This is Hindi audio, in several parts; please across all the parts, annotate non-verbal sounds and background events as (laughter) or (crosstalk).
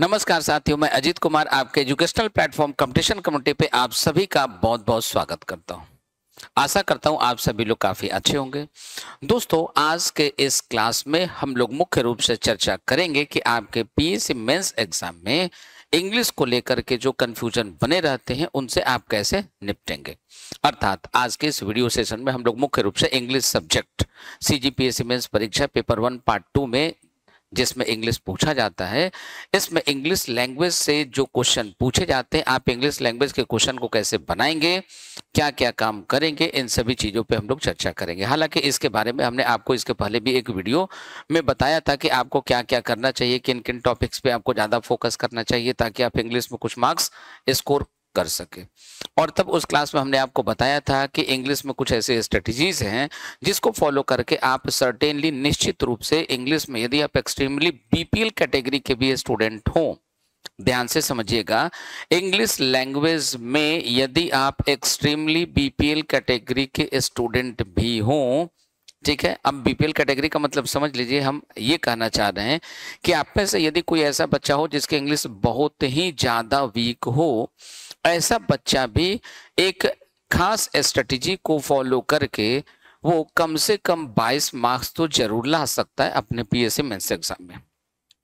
नमस्कार साथियों मैं अजीत कुमार आपके एजुकेशनल प्लेटफॉर्म कंपटीशन कमेटी पे आप सभी का बहुत बहुत स्वागत करता हूँ आशा करता हूँ आप सभी लोग काफ़ी अच्छे होंगे दोस्तों आज के इस क्लास में हम लोग मुख्य रूप से चर्चा करेंगे कि आपके पीएससी मेंस एग्जाम में इंग्लिश को लेकर के जो कन्फ्यूजन बने रहते हैं उनसे आप कैसे निपटेंगे अर्थात आज के इस वीडियो सेशन में हम लोग मुख्य रूप से English subject C G P S C mains परीक्षा पेपर वन पार्ट टू में जिसमें इंग्लिश पूछा जाता है इसमें इंग्लिश लैंग्वेज से जो क्वेश्चन पूछे जाते हैं आप इंग्लिश लैंग्वेज के क्वेश्चन को कैसे बनाएंगे क्या क्या काम करेंगे इन सभी चीज़ों पे हम लोग चर्चा करेंगे हालांकि इसके बारे में हमने आपको इसके पहले भी एक वीडियो में बताया था कि आपको क्या क्या करना चाहिए किन किन टॉपिक्स पे आपको ज़्यादा फोकस करना चाहिए ताकि आप इंग्लिश में कुछ मार्क्स स्कोर कर सके और तब उस क्लास में हमने आपको बताया था कि इंग्लिश में कुछ ऐसे स्ट्रेटजीज हैं जिसको फॉलो करके आप सर्टेनली निश्चित रूप से इंग्लिश में यदि आप एक्सट्रीमली बीपीएल कैटेगरी के भी स्टूडेंट हो ध्यान से समझिएगा इंग्लिश लैंग्वेज में यदि आप एक्सट्रीमली बीपीएल कैटेगरी के स्टूडेंट भी हो ठीक है अब बीपीएल कैटेगरी का मतलब समझ लीजिए हम ये कहना चाह रहे हैं कि आप में से यदि कोई ऐसा बच्चा हो जिसके इंग्लिश बहुत ही ज़्यादा वीक हो ऐसा बच्चा भी एक खास स्ट्रेटजी को फॉलो करके वो कम से कम 22 मार्क्स तो जरूर ला सकता है अपने पीएससी मेंस एग्जाम में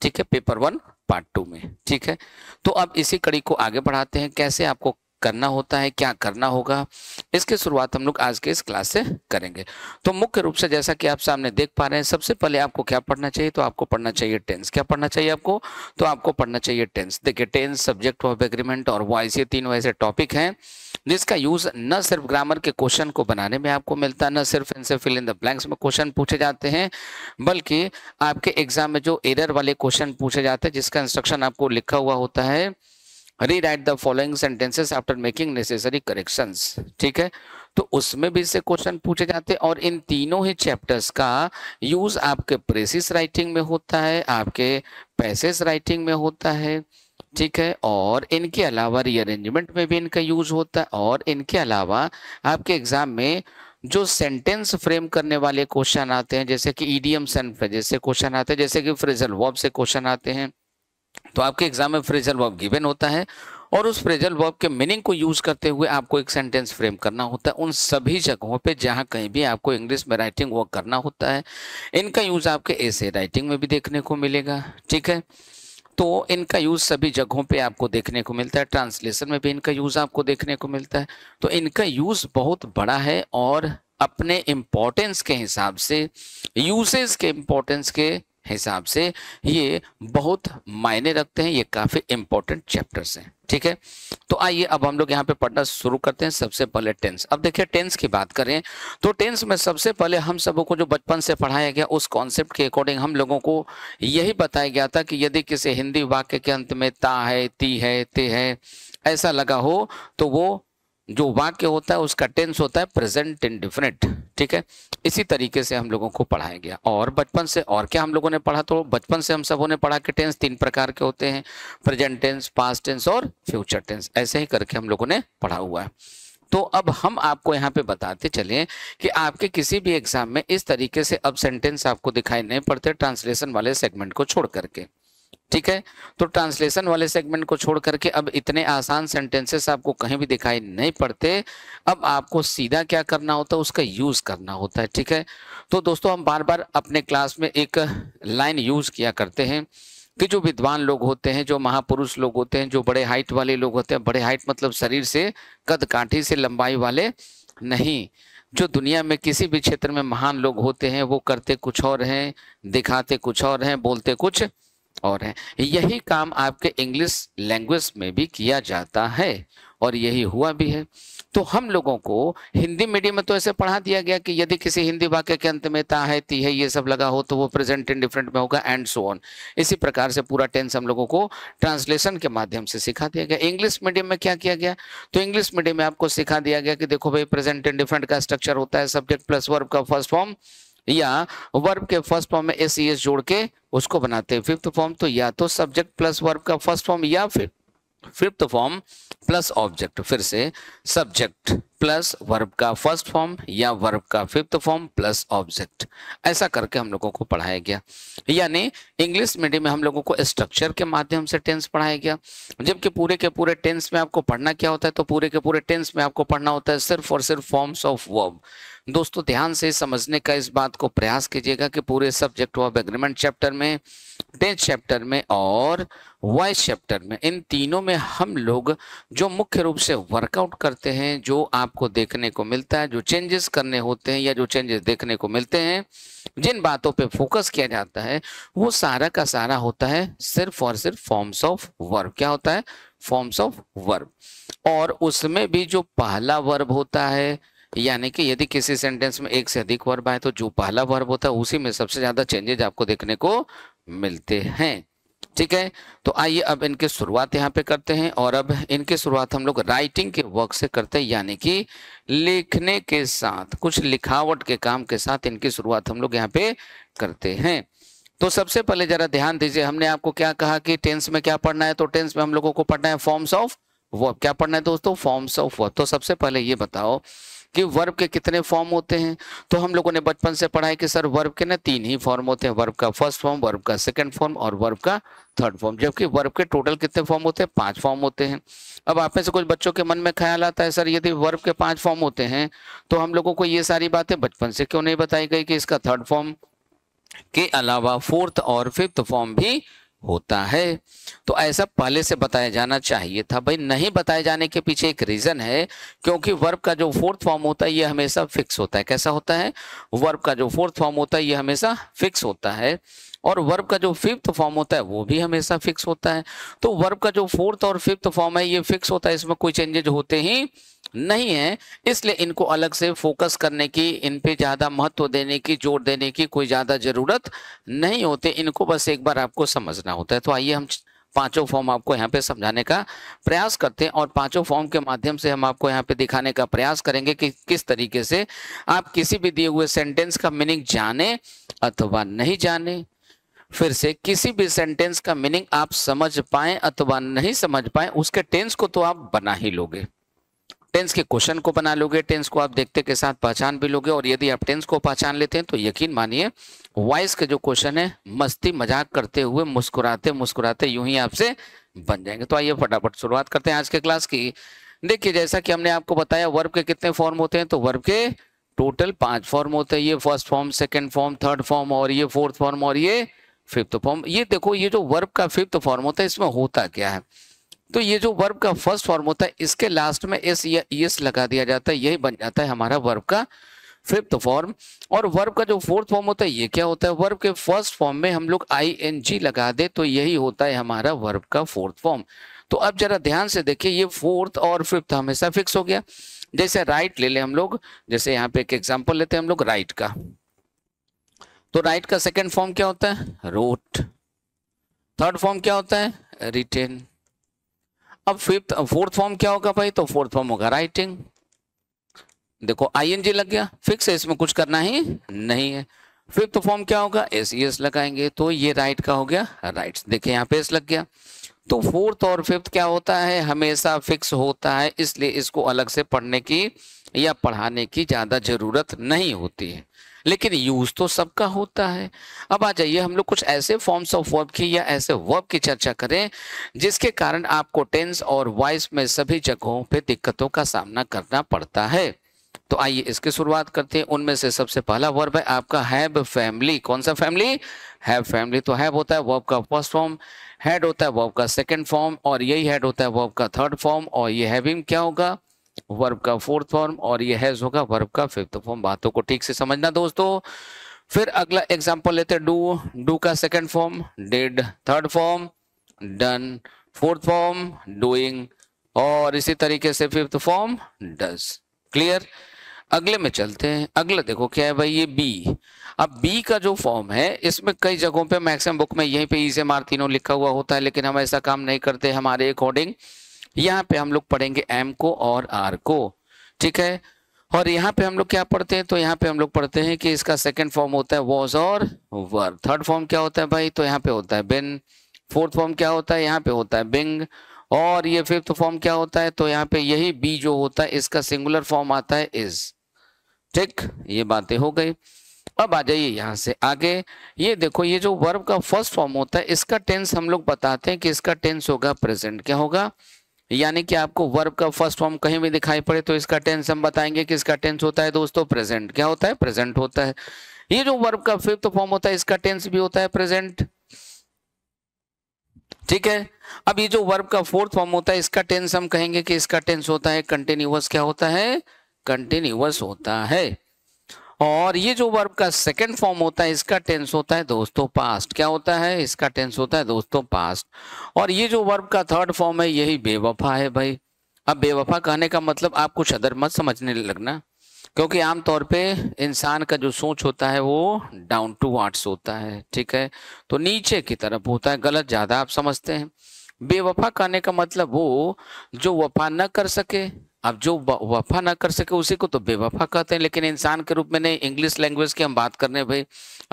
ठीक है पेपर वन पार्ट टू में ठीक है तो अब इसी कड़ी को आगे बढ़ाते हैं कैसे आपको करना होता है क्या करना होगा इसकी शुरुआत हम लोग आज के इस क्लास से करेंगे तो मुख्य रूप से जैसा कि आप सामने देख पा रहे हैं सबसे पहले आपको क्या पढ़ना चाहिए तो आपको पढ़ना चाहिए टेंस क्या पढ़ना चाहिए आपको तो आपको पढ़ना चाहिए टेंस देखिए टेंस सब्जेक्ट ऑफ एग्रीमेंट और वाइस ये तीनों ऐसे टॉपिक हैं जिसका यूज न सिर्फ ग्रामर के क्वेश्चन को बनाने में आपको मिलता है न सिर्फ इनसे फिल इन द ब्लैंक्स में क्वेश्चन पूछे जाते हैं बल्कि आपके एग्जाम में जो एरर वाले क्वेश्चन पूछे जाते हैं जिसका इंस्ट्रक्शन आपको लिखा हुआ होता है rewrite the following sentences after making necessary corrections ठीक है तो उसमें भी इससे क्वेश्चन पूछे जाते हैं और इन तीनों ही चैप्टर्स का यूज आपके प्रेसिस राइटिंग में होता है आपके पैसेज राइटिंग में होता है ठीक है और इनके अलावा रीअरेंजमेंट में भी इनका यूज होता है और इनके अलावा आपके एग्जाम में जो सेंटेंस फ्रेम करने वाले क्वेश्चन आते हैं जैसे कि ईडीएम सेंट जैसे क्वेश्चन आते हैं जैसे कि फ्रेजल वॉब से क्वेश्चन आते हैं तो आपके एग्जाम में फ्रेजल वर्ब गिवन होता है और उस फ्रेजल वर्ब के मीनिंग को यूज करते हुए आपको एक सेंटेंस फ्रेम करना होता है उन सभी जगहों पे जहाँ कहीं भी आपको इंग्लिश में राइटिंग वर्क करना होता है इनका यूज आपके ऐसे राइटिंग में भी देखने को मिलेगा ठीक है तो इनका यूज़ सभी जगहों पे आपको देखने को मिलता है ट्रांसलेशन में भी इनका यूज़ आपको देखने को मिलता है तो इनका यूज़ बहुत बड़ा है और अपने इम्पोर्टेंस के हिसाब से यूसेज के इम्पोर्टेंस के हिसाब से ये बहुत मायने रखते हैं ये काफ़ी इंपॉर्टेंट चैप्टर्स हैं ठीक है तो आइए अब हम लोग यहाँ पे पढ़ना शुरू करते हैं सबसे पहले टेंस अब देखिए टेंस की बात करें तो टेंस में सबसे पहले हम सब को जो बचपन से पढ़ाया गया उस कॉन्सेप्ट के अकॉर्डिंग हम लोगों को यही बताया गया था कि यदि किसी हिंदी वाक्य के अंत में ता है ती है ते है ऐसा लगा हो तो वो जो वाक्य होता है उसका टेंस होता है प्रेजेंट इन डिफरेंट ठीक है इसी तरीके से हम लोगों को पढ़ाया गया और बचपन से और क्या हम लोगों ने पढ़ा तो बचपन से हम सबों ने पढ़ा कि टेंस तीन प्रकार के होते हैं प्रेजेंट टेंस पास्ट टेंस और फ्यूचर टेंस ऐसे ही करके हम लोगों ने पढ़ा हुआ है तो अब हम आपको यहाँ पे बताते चलें कि आपके किसी भी एग्जाम में इस तरीके से अब सेंटेंस आपको दिखाई नहीं पड़ते ट्रांसलेशन वाले सेगमेंट को छोड़ करके ठीक है तो ट्रांसलेशन वाले सेगमेंट को छोड़ करके अब इतने आसान सेंटेंसेस आपको कहीं भी दिखाई नहीं पड़ते अब आपको सीधा क्या करना होता है उसका यूज़ करना होता है ठीक है तो दोस्तों हम बार बार अपने क्लास में एक लाइन यूज़ किया करते हैं कि जो विद्वान लोग होते हैं जो महापुरुष लोग होते हैं जो बड़े हाइट वाले लोग होते हैं बड़े हाइट मतलब शरीर से कद काठी से लंबाई वाले नहीं जो दुनिया में किसी भी क्षेत्र में महान लोग होते हैं वो करते कुछ और हैं दिखाते कुछ और हैं बोलते कुछ और है यही काम आपके इंग्लिश लैंग्वेज में भी किया जाता है और यही हुआ भी है तो हम लोगों को हिंदी मीडियम में तो ऐसे पढ़ा दिया गया कि यदि किसी हिंदी वाक्य के अंत में ता है ती है ये सब लगा हो तो वो प्रेजेंट इन डिफरेंट में होगा एंड सो ऑन इसी प्रकार से पूरा टेंस हम लोगों को ट्रांसलेशन के माध्यम से सिखा दिया गया इंग्लिश मीडियम में क्या किया गया तो इंग्लिश मीडियम में आपको सिखा दिया गया कि देखो भाई प्रेजेंट इन डिफरेंट का स्ट्रक्चर होता है सब्जेक्ट प्लस वर्ब का फर्स्ट फॉर्म या वर्ब के फर्स्ट फॉर्म में एस ई एस जोड़ के उसको बनाते हैं फिफ्थ फॉर्म तो या तो सब्जेक्ट प्लस वर्ब का फर्स्ट फॉर्म या फिर फिफ्थ फॉर्म प्लस ऑब्जेक्ट फिर से सब्जेक्ट प्लस वर्ब का फर्स्ट फॉर्म या वर्ब का फिफ्थ फॉर्म प्लस ऑब्जेक्ट ऐसा करके हम लोगों को पढ़ाया गया यानी इंग्लिश मीडियम में हम लोगों को स्ट्रक्चर के माध्यम से टेंस पढ़ाया गया जबकि पूरे के पूरे टेंस में आपको पढ़ना क्या होता है तो पूरे के पूरे टेंस में आपको पढ़ना होता है सिर्फ और सिर्फ फॉर्म्स ऑफ वर्ब दोस्तों ध्यान से समझने का इस बात को प्रयास कीजिएगा कि पूरे सब्जेक्ट वर्ब एग्रीमेंट चैप्टर में टेंथ चैप्टर में और वाइस चैप्टर में इन तीनों में हम लोग जो मुख्य रूप से वर्कआउट करते हैं जो आपको देखने को मिलता है जो चेंजेस करने होते हैं या जो चेंजेस देखने को मिलते हैं जिन बातों पे फोकस किया जाता है वो सारा का सारा होता है सिर्फ और सिर्फ फॉर्म्स ऑफ वर्ब क्या होता है फॉर्म्स ऑफ वर्ब और उसमें भी जो पहला वर्ब होता है यानी कि यदि किसी सेंटेंस में एक से अधिक वर्ब आए तो जो पहला वर्ब होता है उसी में सबसे ज्यादा चेंजेज आपको देखने को मिलते हैं ठीक है तो आइए अब इनके शुरुआत यहाँ पे करते हैं और अब इनके शुरुआत हम लोग राइटिंग के वर्क से करते हैं यानी कि लिखने के साथ कुछ लिखावट के काम के साथ इनकी शुरुआत हम लोग यहाँ पे करते हैं तो सबसे पहले जरा ध्यान दीजिए हमने आपको क्या कहा कि टेंस में क्या पढ़ना है तो टेंस में हम लोगों को पढ़ना है फॉर्म्स ऑफ वर्ब क्या पढ़ना है दोस्तों फॉर्म्स ऑफ वर्ब तो सबसे पहले ये बताओ कि वर्ब के कितने फॉर्म होते हैं तो हम लोगों ने बचपन से पढ़ा है कि सर वर्ब के ना तीन ही फॉर्म होते हैं वर्ब का फर्स्ट फॉर्म वर्ब का सेकंड फॉर्म और वर्ब का थर्ड फॉर्म जबकि वर्ब के टोटल कितने फॉर्म होते हैं पांच फॉर्म होते हैं अब आप में से कुछ बच्चों के मन में ख्याल आता है सर यदि वर्ब के पांच फॉर्म होते हैं तो हम लोगों को ये सारी बातें बचपन से क्यों नहीं बताई गई कि इसका थर्ड फॉर्म के अलावा फोर्थ और फिफ्थ फॉर्म भी होता है तो ऐसा पहले से बताया जाना चाहिए था भाई नहीं बताए जाने के पीछे एक रीज़न है क्योंकि वर्ब का जो फोर्थ फॉर्म होता है ये हमेशा फिक्स होता है कैसा होता है वर्ब का जो फोर्थ फॉर्म होता है ये हमेशा फिक्स होता है और वर्ब का जो फिफ्थ फॉर्म होता है वो भी हमेशा फिक्स होता है तो वर्ब का जो फोर्थ और फिफ्थ फॉर्म है ये फिक्स होता है इसमें कोई चेंजेज होते ही नहीं है इसलिए इनको अलग से फोकस करने की इन पे ज़्यादा महत्व देने की जोर देने की कोई ज़्यादा ज़रूरत नहीं होती इनको बस एक बार आपको समझना होता है तो आइए हम पांचों फॉर्म आपको यहाँ पे समझाने का प्रयास करते हैं और पांचों फॉर्म के माध्यम से हम आपको यहाँ पे दिखाने का प्रयास करेंगे कि किस तरीके से आप किसी भी दिए हुए सेंटेंस का मीनिंग जाने अथवा नहीं जाने फिर से किसी भी सेंटेंस का मीनिंग आप समझ पाए अथवा नहीं समझ पाए उसके टेंस को तो आप बना ही लोगे टेंस के क्वेश्चन को बना लोगे टेंस को आप देखते के साथ पहचान भी लोगे और यदि आप टेंस को पहचान लेते हैं तो यकीन मानिए वॉइस के जो क्वेश्चन है मस्ती मजाक करते हुए मुस्कुराते मुस्कुराते यूं ही आपसे बन जाएंगे तो आइए फटाफट शुरुआत करते हैं आज के क्लास की देखिए जैसा कि हमने आपको बताया वर्ब के कितने फॉर्म होते हैं तो वर्ब के टोटल पांच फॉर्म होते हैं ये first form second form third form और ये फोर्थ फॉर्म और ये फिफ्थ फॉर्म ये देखो ये जो वर्ब का फिफ्थ फॉर्म होता है इसमें होता क्या है तो ये जो वर्ब का फर्स्ट फॉर्म होता है इसके लास्ट में एस या एस लगा दिया जाता है यही बन जाता है हमारा वर्ब का फिफ्थ फॉर्म और वर्ब का जो फोर्थ फॉर्म होता है ये क्या होता है वर्ब के फर्स्ट फॉर्म में हम लोग आई एन जी लगा दे तो यही होता है हमारा वर्ब का फोर्थ फॉर्म तो अब जरा ध्यान से देखिए ये फोर्थ और फिफ्थ हमेशा फिक्स हो गया जैसे राइट ले ले हम लोग जैसे यहाँ पे एक एग्जाम्पल लेते हैं हम लोग राइट का तो राइट का सेकंड फॉर्म क्या होता है रोट थर्ड फॉर्म क्या होता है रिटेन अब फिफ्थ फोर्थ फॉर्म क्या होगा भाई तो फोर्थ फॉर्म होगा राइटिंग देखो आईएनजी लग गया फिक्स है इसमें कुछ करना ही नहीं है फिफ्थ फॉर्म क्या होगा एस एस e लगाएंगे तो ये राइट का हो गया राइट देखिए यहाँ पे एस लग गया तो फोर्थ और फिफ्थ क्या होता है हमेशा फिक्स होता है इसलिए इसको अलग से पढ़ने की या पढ़ाने की ज्यादा जरूरत नहीं होती है लेकिन यूज तो सबका होता है अब आ जाइए हम लोग कुछ ऐसे फॉर्म्स ऑफ वर्ब की या ऐसे वर्ब की चर्चा करें जिसके कारण आपको टेंस और वॉइस में सभी जगहों पे दिक्कतों का सामना करना पड़ता है तो आइए इसकी शुरुआत करते हैं उनमें से सबसे पहला वर्ब है आपका हैव फैमिली कौन सा फैमिली हैव फैमिली तो हैव होता है वर्ब का फर्स्ट फॉर्म हेड होता है वर्ब का सेकंड फॉर्म और यही हेड होता है वर्ब का थर्ड फॉर्म और ये हैविंग क्या होगा वर्ब का फोर्थ फॉर्म और ये हैज होगा वर्ब का फिफ्थ फॉर्म बातों को ठीक से समझना दोस्तों फिर अगला एग्जाम्पल लेते हैं डू डू का second form did third form done fourth form doing और इसी तरीके से फिफ्थ फॉर्म डज क्लियर अगले में चलते हैं अगला देखो क्या है भाई ये बी अब बी का जो फॉर्म है इसमें कई जगहों पे मैक्सिमम बुक में यहीं पे ई e से मार्तिनो लिखा हुआ होता है लेकिन हम ऐसा काम नहीं करते हमारे अकॉर्डिंग यहाँ पे हम लोग पढ़ेंगे एम को और आर को ठीक है और यहाँ पे हम लोग क्या पढ़ते हैं तो यहाँ पे हम लोग पढ़ते हैं कि इसका सेकंड फॉर्म होता है वॉज और वर थर्ड फॉर्म क्या होता है भाई तो यहाँ पे होता है बिन फोर्थ फॉर्म क्या होता है यहाँ पे होता है बिंग और ये फिफ्थ फॉर्म क्या होता है तो यहाँ पे यही बी जो होता है इसका सिंगुलर फॉर्म आता है इज ठीक ये बातें हो गई अब आ जाइए यहाँ से आगे ये देखो ये जो वर्ब का फर्स्ट फॉर्म होता है इसका टेंस हम लोग बताते हैं कि इसका टेंस होगा प्रेजेंट क्या होगा यानी कि आपको वर्ब का फर्स्ट फॉर्म कहीं भी दिखाई पड़े तो इसका टेंस हम बताएंगे कि इसका टेंस होता है दोस्तों प्रेजेंट क्या होता है प्रेजेंट होता है ये जो वर्ब का फिफ्थ फॉर्म होता है इसका टेंस भी होता है प्रेजेंट ठीक है अब ये जो वर्ब का फोर्थ फॉर्म होता है इसका टेंस हम कहेंगे कि इसका टेंस होता है कंटिन्यूअस क्या होता है कंटिन्यूअस होता है और ये जो वर्ब का सेकेंड फॉर्म होता है इसका टेंस होता है दोस्तों पास्ट क्या होता है इसका टेंस होता है दोस्तों पास्ट और ये जो वर्ब का थर्ड फॉर्म है यही बेवफा है भाई अब बेवफा कहने का मतलब आप कुछ अदर मत समझने लगना क्योंकि आमतौर पे इंसान का जो सोच होता है वो डाउन टू वार्ड्स होता है ठीक है तो नीचे की तरफ होता है गलत ज़्यादा आप समझते हैं बेवफा कहने का मतलब वो जो वफा न कर सके अब जो वफा ना कर सके उसी को तो बेवफा कहते हैं लेकिन इंसान के रूप में नहीं इंग्लिश लैंग्वेज की हम बात कर रहे हैं भाई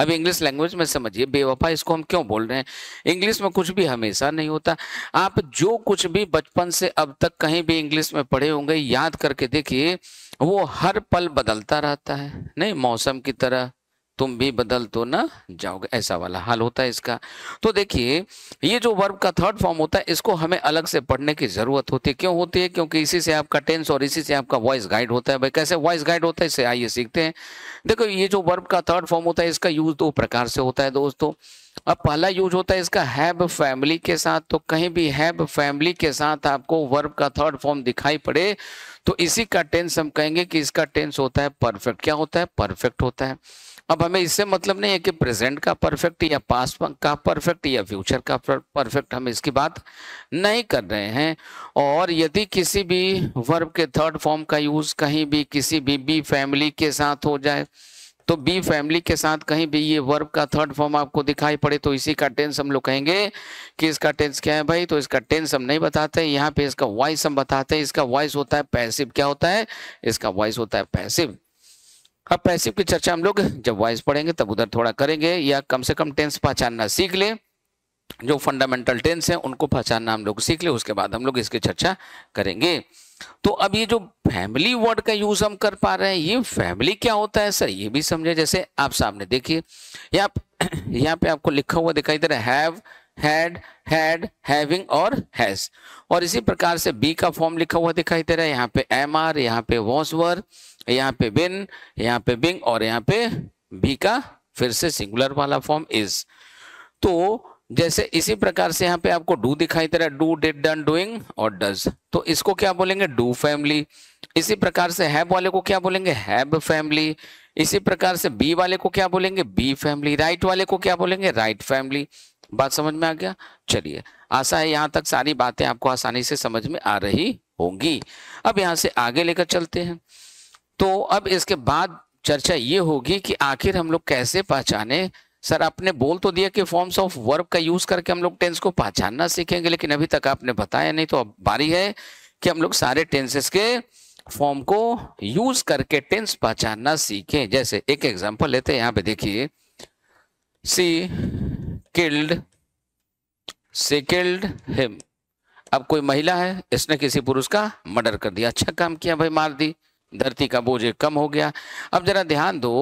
अब इंग्लिश लैंग्वेज में समझिए बेवफा इसको हम क्यों बोल रहे हैं इंग्लिश में कुछ भी हमेशा नहीं होता आप जो कुछ भी बचपन से अब तक कहीं भी इंग्लिश में पढ़े होंगे याद करके देखिए वो हर पल बदलता रहता है नहीं मौसम की तरह तुम भी बदल तो ना जाओगे ऐसा वाला हाल होता है इसका तो देखिए ये जो वर्ब का थर्ड फॉर्म होता है इसको हमें अलग से पढ़ने की जरूरत होती है क्यों होती है क्योंकि इसी से आपका टेंस और इसी से आपका वॉइस गाइड होता है भाई कैसे वॉइस गाइड होता है इसे आइए सीखते हैं देखो ये जो वर्ब का थर्ड फॉर्म होता है इसका यूज दो प्रकार से होता है दोस्तों अब पहला यूज होता है इसका हैब फैमिली के साथ तो कहीं भी हैब फैमिली के साथ आपको वर्ब का थर्ड फॉर्म दिखाई पड़े तो इसी का टेंस हम कहेंगे कि इसका टेंस होता है परफेक्ट क्या होता है परफेक्ट होता है अब हमें इससे मतलब नहीं है कि प्रेजेंट का परफेक्ट या पास्ट का परफेक्ट या फ्यूचर का परफेक्ट हम इसकी बात नहीं कर रहे हैं और यदि किसी भी वर्ब के थर्ड फॉर्म का यूज़ कहीं भी किसी भी बी फैमिली के साथ हो जाए तो बी फैमिली के साथ कहीं भी ये वर्ब का थर्ड फॉर्म आपको दिखाई पड़े तो इसी का टेंस हम लोग कहेंगे कि इसका टेंस क्या है भाई तो इसका टेंस हम नहीं बताते यहाँ पे इसका वॉइस हम बताते हैं इसका वॉइस होता है पैसिव क्या होता है इसका वॉइस होता है पैसिव अब पैसिव की चर्चा हम लोग जब वॉइस पढ़ेंगे तब उधर थोड़ा करेंगे या कम से कम टेंस पहचानना सीख लें जो फंडामेंटल टेंस हैं उनको पहचानना हम लोग सीख लें उसके बाद हम लोग इसकी चर्चा करेंगे तो अब ये जो फैमिली वर्ड का यूज हम कर पा रहे हैं ये फैमिली क्या होता है सर ये भी समझे जैसे आप सामने देखिए यहाँ (clears throat) यहाँ पे आपको लिखा हुआ दिखाई दे रहा है हैव हैड हैड हैविंग और हैज और इसी प्रकार से बी का फॉर्म लिखा हुआ दिखाई दे रहा है यहाँ पे एम आर यहाँ पे वॉसवर यहाँ पे बिन यहाँ पे बिंग और यहाँ पे बी का फिर से सिंगुलर वाला फॉर्म इज तो जैसे इसी प्रकार से यहाँ पे आपको डू दिखाई दे रहा है डू डिड डन डूइंग और डज तो इसको क्या बोलेंगे डू फैमिली इसी प्रकार से हैब वाले को क्या बोलेंगे हैब फैमिली इसी प्रकार से बी वाले को क्या बोलेंगे बी फैमिली राइट वाले को क्या बोलेंगे राइट फैमिली बात समझ में आ गया चलिए आशा है यहाँ तक सारी बातें आपको आसानी से समझ में आ रही होंगी अब यहाँ से आगे लेकर चलते हैं तो अब इसके बाद चर्चा ये होगी कि आखिर हम लोग कैसे पहचाने सर आपने बोल तो दिया कि फॉर्म्स ऑफ वर्ब का यूज करके हम लोग टेंस को पहचानना सीखेंगे लेकिन अभी तक आपने बताया नहीं तो अब बारी है कि हम लोग सारे टेंसेस के फॉर्म को यूज करके टेंस पहचानना सीखें जैसे एक एग्जांपल लेते हैं यहाँ पे देखिए she killed she killed him अब कोई महिला है इसने किसी पुरुष का मर्डर कर दिया अच्छा काम किया भाई मार दी धरती का बोझ कम हो गया अब जरा ध्यान दो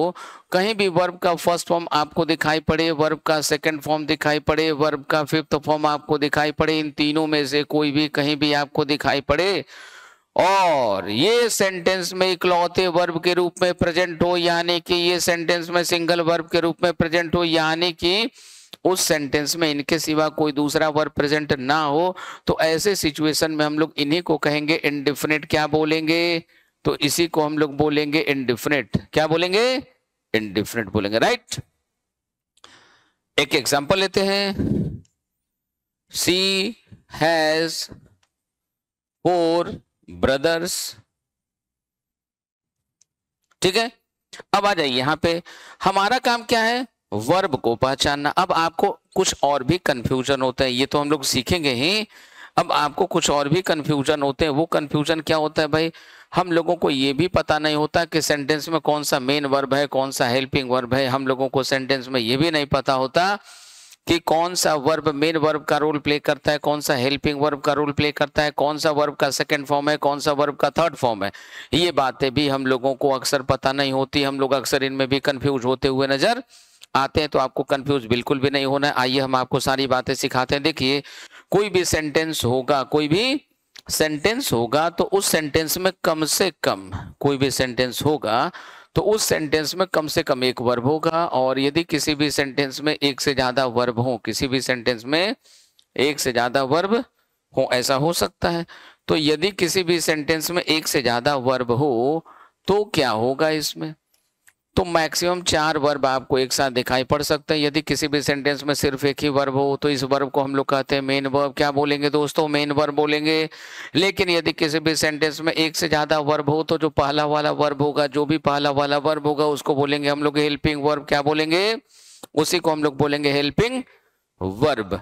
कहीं भी वर्ब का फर्स्ट फॉर्म आपको दिखाई पड़े वर्ब का सेकंड फॉर्म दिखाई पड़े वर्ब का फिफ्थ फॉर्म आपको दिखाई पड़े इन तीनों में से कोई भी कहीं भी आपको दिखाई पड़े और ये सेंटेंस में इकलौते वर्ब के रूप में प्रेजेंट हो यानी कि ये सेंटेंस में सिंगल वर्ब के रूप में प्रेजेंट हो यानी कि उस सेंटेंस में इनके सिवा कोई दूसरा वर्ब प्रेजेंट ना हो तो ऐसे सिचुएशन में हम लोग इन्हीं को कहेंगे इनडिफिनिट क्या बोलेंगे तो इसी को हम लोग बोलेंगे इनडिफिनिट क्या बोलेंगे इनडिफिनिट बोलेंगे राइट एक एग्जांपल लेते हैं सी हैज फोर ब्रदर्स ठीक है अब आ जाइए यहां पे हमारा काम क्या है वर्ब को पहचानना अब आपको कुछ और भी कंफ्यूजन होता है ये तो हम लोग सीखेंगे ही अब आपको कुछ और भी कंफ्यूजन होते हैं वो कंफ्यूजन क्या होता है भाई हम लोगों को ये भी पता नहीं होता कि सेंटेंस में कौन सा मेन वर्ब है कौन सा हेल्पिंग वर्ब है हम लोगों को सेंटेंस में ये भी नहीं पता होता कि कौन सा वर्ब मेन वर्ब का रोल प्ले करता है कौन सा हेल्पिंग वर्ब का रोल प्ले करता है कौन सा वर्ब का सेकंड फॉर्म है कौन सा वर्ब का थर्ड फॉर्म है ये बातें भी हम लोगों को अक्सर पता नहीं होती हम लोग अक्सर इनमें भी कंफ्यूज होते हुए नजर आते हैं तो आपको कंफ्यूज बिल्कुल भी नहीं होना आइए हम आपको सारी बातें सिखाते हैं देखिए कोई भी सेंटेंस होगा कोई भी सेंटेंस होगा तो उस सेंटेंस में कम से कम कोई भी सेंटेंस होगा तो उस सेंटेंस में कम से कम एक वर्ब होगा और यदि किसी भी सेंटेंस में एक से ज्यादा वर्ब हो किसी भी सेंटेंस में एक से ज्यादा वर्ब हो ऐसा हो सकता है तो यदि किसी भी सेंटेंस में एक से ज्यादा वर्ब हो तो क्या होगा इसमें तो मैक्सिमम चार वर्ब आपको एक साथ दिखाई पड़ सकते हैं यदि किसी भी सेंटेंस में सिर्फ एक ही वर्ब हो तो इस वर्ब को हम लोग कहते हैं मेन वर्ब क्या बोलेंगे दोस्तों मेन वर्ब बोलेंगे लेकिन यदि किसी भी सेंटेंस में एक से ज़्यादा वर्ब हो तो जो पहला वाला वर्ब होगा जो भी पहला वाला वर्ब होगा उसको बोलेंगे हम लोग हेल्पिंग वर्ब क्या बोलेंगे उसी को हम लोग बोलेंगे हेल्पिंग वर्ब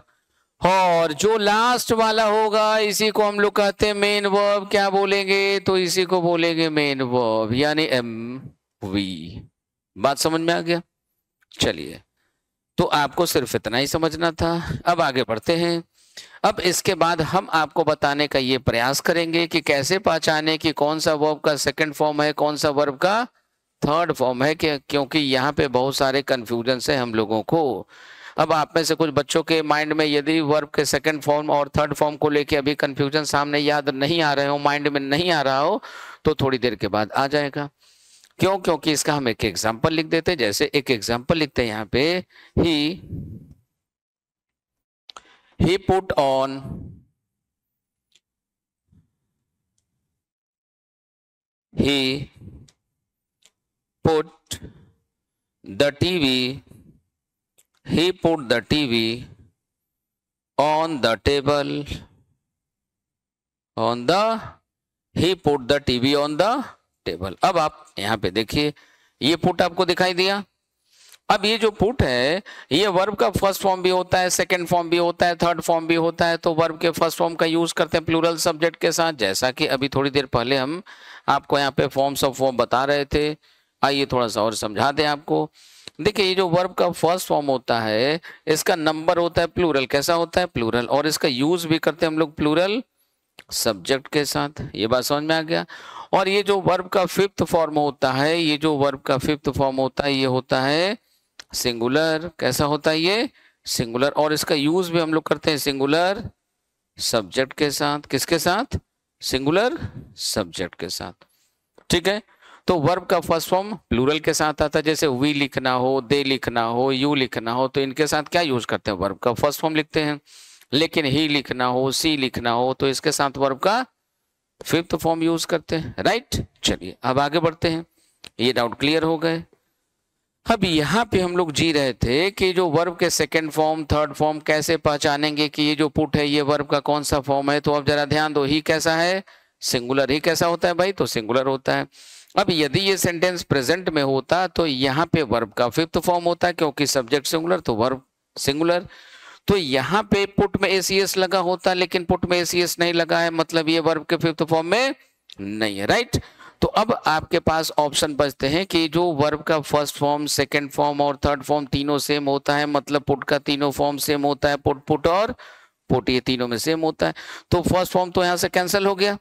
और जो लास्ट वाला होगा इसी को हम लोग कहते हैं मेन वर्ब क्या बोलेंगे तो इसी को बोलेंगे मेन वर्ब यानी एम वी बात समझ में आ गया चलिए तो आपको सिर्फ इतना ही समझना था अब आगे बढ़ते हैं अब इसके बाद हम आपको बताने का ये प्रयास करेंगे कि कैसे पहचाने कि कौन सा वर्ब का सेकंड फॉर्म है कौन सा वर्ब का थर्ड फॉर्म है कि, क्योंकि यहाँ पे बहुत सारे कन्फ्यूजन है हम लोगों को अब आप में से कुछ बच्चों के माइंड में यदि वर्ब के सेकंड फॉर्म और थर्ड फॉर्म को लेके अभी कन्फ्यूजन सामने याद नहीं आ रहे हो माइंड में नहीं आ रहा हो तो थोड़ी देर के बाद आ जाएगा क्यों क्योंकि इसका हम एक एग्जाम्पल लिख देते हैं जैसे एक एग्जाम्पल लिखते हैं यहां पे he he put on he put the TV he put the TV on the table on the he put the TV on the table अब आप यहां पे देखिए ये पुट आपको दिखाई दिया अब ये जो पुट है ये वर्ब का फर्स्ट फॉर्म भी होता है सेकंड फॉर्म भी होता है थर्ड फॉर्म भी होता है तो वर्ब के फर्स्ट फॉर्म का यूज करते हैं प्लूरल सब्जेक्ट के साथ जैसा कि अभी थोड़ी देर पहले हम आपको यहाँ पे फॉर्म्स ऑफ फॉर्म बता रहे थे आइए थोड़ा सा और समझा दें आपको देखिए ये जो वर्ब का फर्स्ट फॉर्म होता है इसका नंबर होता है प्लूरल कैसा होता है प्लूरल और इसका यूज भी करते हैं हम लोग प्लूरल सब्जेक्ट के साथ ये बात समझ में आ गया और ये जो वर्ब का फिफ्थ फॉर्म होता है ये जो वर्ब का फिफ्थ फॉर्म होता है ये होता है सिंगुलर कैसा होता है ये सिंगुलर और इसका यूज भी हम लोग करते हैं सिंगुलर सब्जेक्ट के साथ किसके साथ सिंगुलर सब्जेक्ट के साथ ठीक है तो वर्ब का फर्स्ट फॉर्म प्लूरल के साथ आता है जैसे वी लिखना हो दे लिखना हो यू लिखना हो तो इनके साथ क्या यूज करते हैं वर्ब का फर्स्ट फॉर्म लिखते हैं लेकिन ही लिखना हो सी लिखना हो तो इसके साथ वर्ब का फिफ्थ फॉर्म यूज करते हैं राइट चलिए अब आगे बढ़ते हैं ये डाउट क्लियर हो गए अब यहाँ पे हम लोग जी रहे थे कि जो वर्ब के सेकंड फॉर्म थर्ड फॉर्म कैसे पहचानेंगे कि ये जो पुट है ये वर्ब का कौन सा फॉर्म है तो अब जरा ध्यान दो ही कैसा है सिंगुलर ही कैसा होता है भाई तो सिंगुलर होता है अब यदि ये सेंटेंस प्रेजेंट में होता तो यहाँ पे वर्ब का फिफ्थ फॉर्म होता क्योंकि सब्जेक्ट सिंगुलर तो वर्ब सिंगुलर तो यहां पे पुट में एसीएस लगा होता लेकिन पुट में एसीएस नहीं लगा है मतलब ये वर्ब के फिफ्थ फॉर्म में नहीं है राइट तो अब आपके पास ऑप्शन बचते हैं कि जो वर्ब का फर्स्ट फॉर्म सेकंड फॉर्म और थर्ड फॉर्म तीनों सेम होता है मतलब पुट का तीनों फॉर्म सेम होता है पुट पुट और पुट ये तीनों में सेम होता है तो फर्स्ट फॉर्म तो यहां से कैंसिल हो गया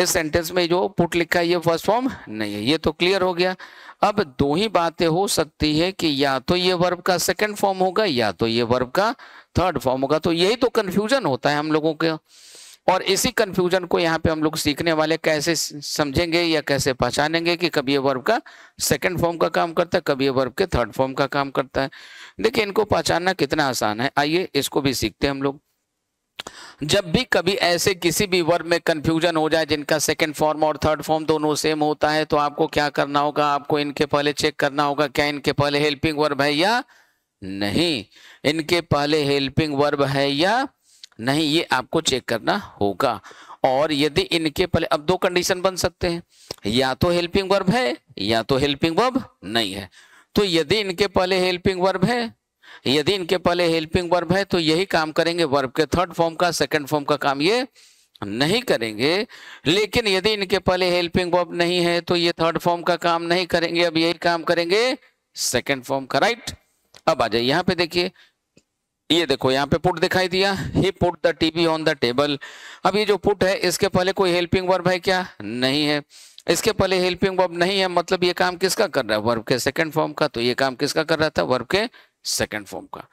इस सेंटेंस में जो पुट लिखा है ये फर्स्ट फॉर्म नहीं है ये तो क्लियर हो गया अब दो ही बातें हो सकती है कि या तो ये वर्ब का सेकंड फॉर्म होगा या तो ये वर्ब का थर्ड फॉर्म होगा तो यही तो कन्फ्यूजन होता है हम लोगों के और इसी कन्फ्यूजन को यहाँ पे हम लोग सीखने वाले कैसे समझेंगे या कैसे पहचानेंगे कि कभी ये वर्ब का सेकंड फॉर्म का काम करता है कभी ये वर्ब के थर्ड फॉर्म का काम करता है देखिए इनको पहचानना कितना आसान है आइए इसको भी सीखते हैं हम लोग जब भी कभी ऐसे किसी भी वर्ब में कंफ्यूजन हो जाए जिनका सेकंड फॉर्म और थर्ड फॉर्म दोनों सेम होता है तो आपको क्या करना होगा आपको इनके पहले चेक करना होगा क्या इनके पहले हेल्पिंग वर्ब है या नहीं इनके पहले हेल्पिंग वर्ब है या नहीं ये आपको चेक करना होगा और यदि इनके पहले अब दो कंडीशन बन सकते हैं या तो हेल्पिंग वर्ब है या तो हेल्पिंग वर्ब नहीं है तो यदि इनके पहले हेल्पिंग वर्ब है यदि इनके पहले हेल्पिंग वर्ब है तो यही काम करेंगे वर्ब के थर्ड फॉर्म का सेकंड फॉर्म का काम ये नहीं करेंगे लेकिन यदि इनके पहले हेल्पिंग वर्ब नहीं है तो ये थर्ड फॉर्म का काम नहीं करेंगे अब यही काम करेंगे सेकेंड फॉर्म का राइट अब आ जाइए यहाँ पे देखिए ये देखो यहाँ पे पुट दिखाई दिया he put the TV on the table अब ये जो पुट है इसके पहले कोई हेल्पिंग वर्ब है क्या नहीं है इसके पहले हेल्पिंग वर्ब नहीं है मतलब ये काम किसका कर रहा है वर्ब के सेकंड फॉर्म का तो ये काम किसका कर रहा था वर्ब के सेकंड फॉर्म का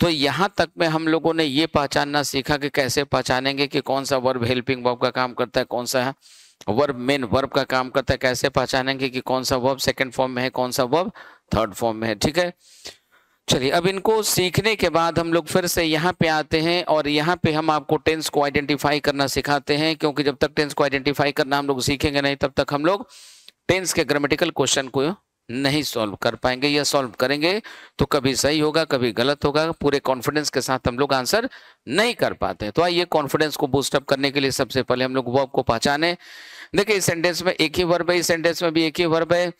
तो यहाँ तक में हम लोगों ने ये पहचानना सीखा कि कैसे पहचानेंगे कि कौन सा वर्ब हेल्पिंग वर्ब का काम करता है कौन सा है वर्ब मेन वर्ब का काम करता है कैसे पहचानेंगे कि कौन सा वर्ब सेकंड फॉर्म में है कौन सा वर्ब थर्ड फॉर्म में है ठीक है चलिए अब इनको सीखने के बाद हम लोग फिर से यहाँ पे आते हैं और यहाँ पे हम आपको टेंस को आइडेंटिफाई करना सिखाते हैं क्योंकि जब तक टेंस को आइडेंटिफाई करना हम लोग सीखेंगे नहीं तब तक हम लोग टेंस के ग्रामेटिकल क्वेश्चन को नहीं सॉल्व कर पाएंगे या सॉल्व करेंगे तो कभी सही होगा कभी गलत होगा पूरे कॉन्फिडेंस के साथ हम लोग आंसर नहीं कर पाते तो आइए कॉन्फिडेंस को बूस्टअप करने के लिए सबसे पहले हम लोग वर्ब को पहचाने देखिए इस सेंटेंस में एक ही वर्ब है इस सेंटेंस में भी एक ही वर्ब है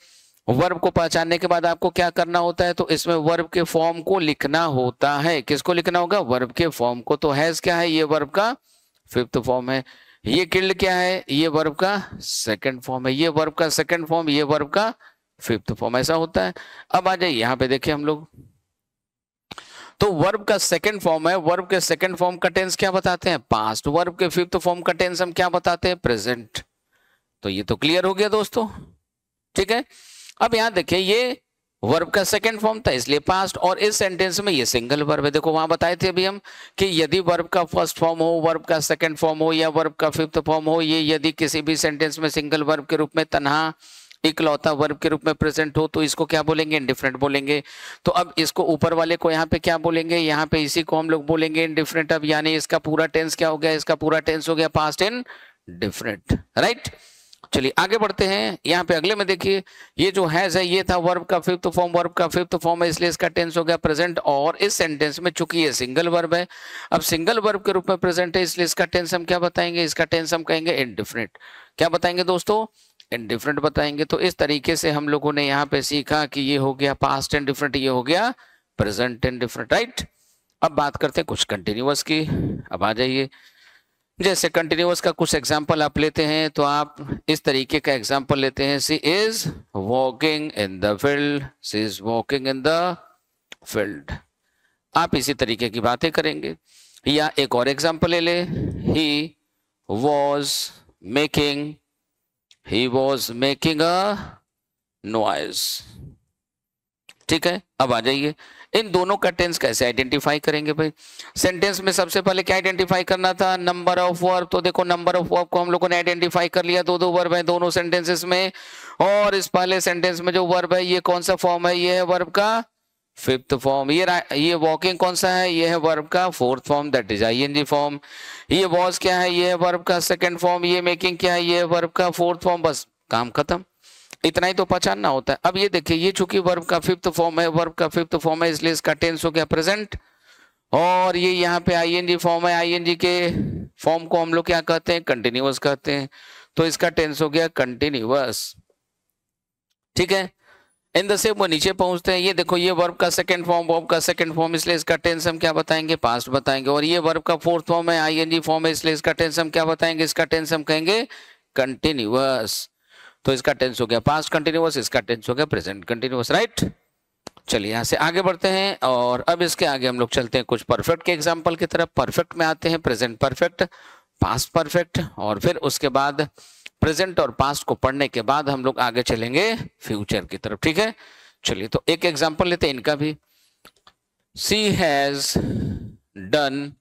वर्ब को पहचानने के बाद आपको क्या करना होता है तो इसमें वर्ब के फॉर्म को लिखना होता है किसको लिखना होगा वर्ब के फॉर्म को तो हैज क्या है ये वर्ब का फिफ्थ फॉर्म है ये किल्ड क्या है ये वर्ब का सेकंड फॉर्म है ये वर्ब का सेकंड फॉर्म ये वर्ब का फिफ्थ फॉर्म ऐसा होता है अब आ जाइए यहां पे देखिए हम लोग तो वर्ब का सेकंड फॉर्म है वर्ब के सेकंड फॉर्म का टेंस क्या बताते हैं पास्ट वर्ब के फिफ्थ फॉर्म का टेंस हम क्या बताते हैं प्रेजेंट तो ये तो क्लियर हो गया दोस्तों ठीक है अब यहां देखिए ये वर्ब का सेकंड फॉर्म था इसलिए पास्ट और इस सेंटेंस में ये सिंगल वर्ब है देखो वहां बताए थे अभी हम कि यदि वर्ब का फर्स्ट फॉर्म हो वर्ब का सेकंड फॉर्म हो या वर्ब का फिफ्थ फॉर्म हो ये यदि किसी भी सेंटेंस में सिंगल वर्ब के रूप में तनहा इकलौता वर्ब के रूप में प्रेजेंट हो तो इसको क्या बोलेंगे इनडिफरेंट बोलेंगे तो अब इसको ऊपर वाले को यहाँ पे क्या बोलेंगे यहाँ पे इसी को हम लोग बोलेंगे इनडिफरेंट अब यानी इसका पूरा टेंस क्या हो गया इसका पूरा टेंस हो गया past indefinite right right? चलिए आगे बढ़ते हैं यहाँ पे अगले में देखिए ये जो हैज है ये था वर्ब का फिफ्थ फॉर्म वर्ब का फिफ्थ फॉर्म है इसलिए इसका टेंस हो गया प्रेजेंट और इस सेंटेंस में चूंकि ये सिंगल वर्ब है अब सिंगल वर्ब के रूप में प्रेजेंट है इसलिए इसका टेंस हम क्या बताएंगे इसका टेंस हम कहेंगे इनडिफरेंट क्या बताएंगे दोस्तों इनडिफरेंट बताएंगे तो इस तरीके से हम लोगों ने यहाँ पे सीखा कि ये हो गया पास्ट एंड डिफरेंट ये हो गया प्रेजेंट एंड डिफरेंट राइट अब बात करते हैं कुछ कंटिन्यूअस की अब आ जाइए जैसे कंटिन्यूस का कुछ एग्जाम्पल आप लेते हैं तो आप इस तरीके का एग्जाम्पल लेते हैं she is walking in the field she is walking in the field आप इसी तरीके की बातें करेंगे या एक और एग्जाम्पल ले ले he was making he was making a noise ठीक है अब आ जाइए इन दोनों का टेंस कैसे आइडेंटिफाई करेंगे भाई सेंटेंस में सबसे पहले क्या आइडेंटिफाई करना था नंबर ऑफ वर्ब तो देखो नंबर ऑफ वर्ब को हम लोगों ने आइडेंटिफाई कर लिया दो दो वर्ब है दोनों सेंटेंसेस में और इस पहले सेंटेंस में जो वर्ब है ये कौन सा फॉर्म है ये है वर्ब का फिफ्थ फॉर्म ये ये वॉकिंग कौन सा है ये है वर्ब का fourth form that is I N G form ये वॉज क्या है ये है वर्ब का सेकेंड फॉर्म ये मेकिंग क्या है ये है वर्ब का फोर्थ फॉर्म बस काम खत्म इतना ही तो पहचानना होता है अब ये देखिए ये चूंकि वर्ब का फिफ्थ फॉर्म है वर्ब का फिफ्थ फॉर्म है इसलिए इसका टेंस हो गया प्रेजेंट और ये यहाँ पे आईएनजी फॉर्म है आईएनजी के फॉर्म को हम लोग क्या कहते हैं कंटिन्यूअस कहते हैं तो इसका टेंस हो गया कंटिन्यूअस ठीक है इन द सेम वो नीचे पहुंचते हैं ये देखो ये वर्ब का सेकंड फॉर्म वर्ब का सेकंड फॉर्म इसलिए इसका टेंस हम क्या बताएंगे पास्ट बताएंगे और ये वर्ब का फोर्थ फॉर्म है आईएनजी फॉर्म है इसलिए इसका टेंस हम क्या बताएंगे इसका टेंस हम कहेंगे कंटिन्यूअस तो इसका टेंस हो गया पास्ट कंटिन्यूस इसका टेंस हो गया प्रेजेंट कंटिन्यूस राइट चलिए यहां से आगे बढ़ते हैं और अब इसके आगे हम लोग चलते हैं कुछ परफेक्ट के एग्जाम्पल की तरफ परफेक्ट में आते हैं प्रेजेंट परफेक्ट पास्ट परफेक्ट और फिर उसके बाद प्रेजेंट और पास्ट को पढ़ने के बाद हम लोग आगे चलेंगे फ्यूचर की तरफ ठीक है चलिए तो एक एग्जाम्पल लेते हैं इनका भी she has done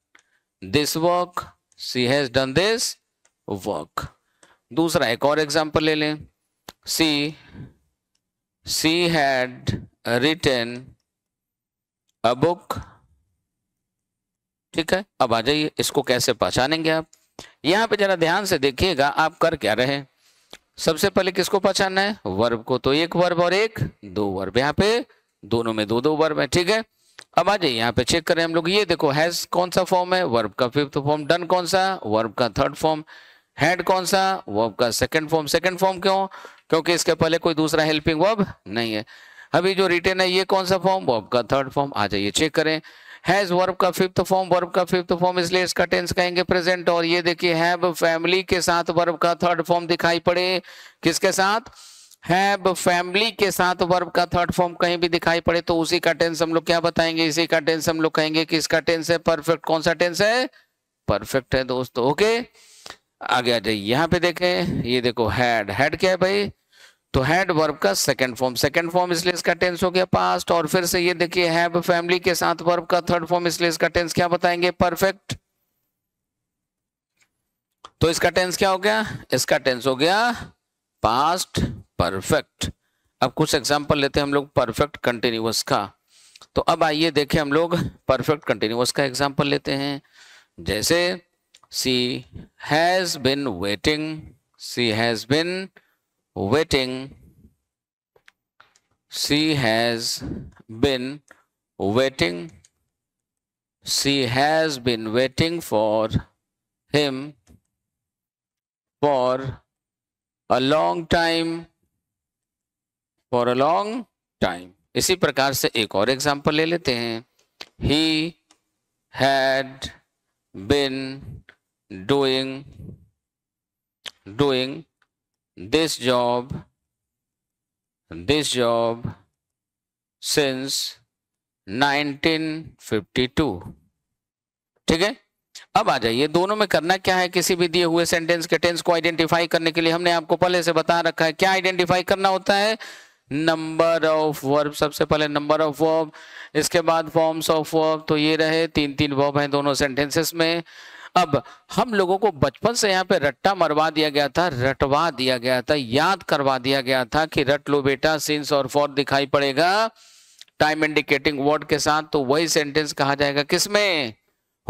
this work she has done this work दूसरा एक और एग्जाम्पल ले लें she she had written a book ठीक है अब आ जाइए इसको कैसे पहचानेंगे आप यहां पे जरा ध्यान से देखिएगा आप कर क्या रहे सबसे पहले किसको पहचानना है वर्ब को तो एक वर्ब और एक दो वर्ब यहाँ पे दोनों में दो दो वर्ब है ठीक है अब आ जाइए यहाँ पे चेक करें हम लोग ये देखो हैज कौन सा फॉर्म है वर्ब का फिफ्थ फॉर्म डन कौन सा वर्ब का थर्ड फॉर्म हैड कौन सा वर्ब का सेकंड फॉर्म सेकंड फॉर्म क्यों क्योंकि इसके पहले कोई दूसरा हेल्पिंग वर्ब नहीं है अभी जो रिटेन है ये कौन सा फॉर्म वर्ब का थर्ड फॉर्म आ जाइए चेक करें हैज वर्ब का फिफ्थ फॉर्म वर्ब का फिफ्थ फॉर्म इसलिए इसका टेंस कहेंगे प्रेजेंट और ये देखिए हैव फैमिली के साथ वर्ब का थर्ड फॉर्म दिखाई पड़े किसके साथ हैव फैमिली के साथ वर्ब का थर्ड फॉर्म कहीं भी दिखाई पड़े तो उसी का टेंस हम लोग क्या बताएंगे इसी का टेंस हम लोग कहेंगे कि इसका टेंस है परफेक्ट कौन सा टेंस है परफेक्ट है दोस्तों ओके आगे आ जाइए यहाँ पे देखें ये देखो हैड हैड क्या है भाई तो हैड वर्ब का सेकंड फॉर्म सेकंड फॉर्म इसलिए इसका टेंस हो गया पास्ट और फिर से ये देखिए हैव फैमिली के साथ वर्ब का थर्ड फॉर्म इसलिए इसका टेंस क्या बताएंगे परफेक्ट तो इसका टेंस क्या हो गया इसका टेंस हो गया पास्ट परफेक्ट अब कुछ एग्जांपल लेते हैं हम लोग परफेक्ट कंटिन्यूस का तो अब आइए देखें हम लोग परफेक्ट कंटिन्यूस का एग्जांपल लेते हैं जैसे she has been waiting she has been waiting. She has been waiting. She has been waiting for him for a long time. For a long time. इसी प्रकार से एक और एग्जाम्पल ले लेते हैं he had been doing doing this job, this job since 1952 ठीक है अब आ जाइए दोनों में करना क्या है किसी भी दिए हुए सेंटेंस के टेंस को आइडेंटिफाई करने के लिए हमने आपको पहले से बता रखा है क्या आइडेंटिफाई करना होता है नंबर ऑफ वर्ब सबसे पहले नंबर ऑफ वर्ब इसके बाद फॉर्म्स ऑफ वर्ब तो ये रहे तीन तीन वर्ब हैं दोनों सेंटेंसेस में अब हम लोगों को बचपन से यहाँ पे रट्टा मरवा दिया गया था रटवा दिया गया था याद करवा दिया गया था कि रट लो बेटा सिंस और फॉर दिखाई पड़ेगा टाइम इंडिकेटिंग वर्ड के साथ तो वही सेंटेंस कहा जाएगा किसमें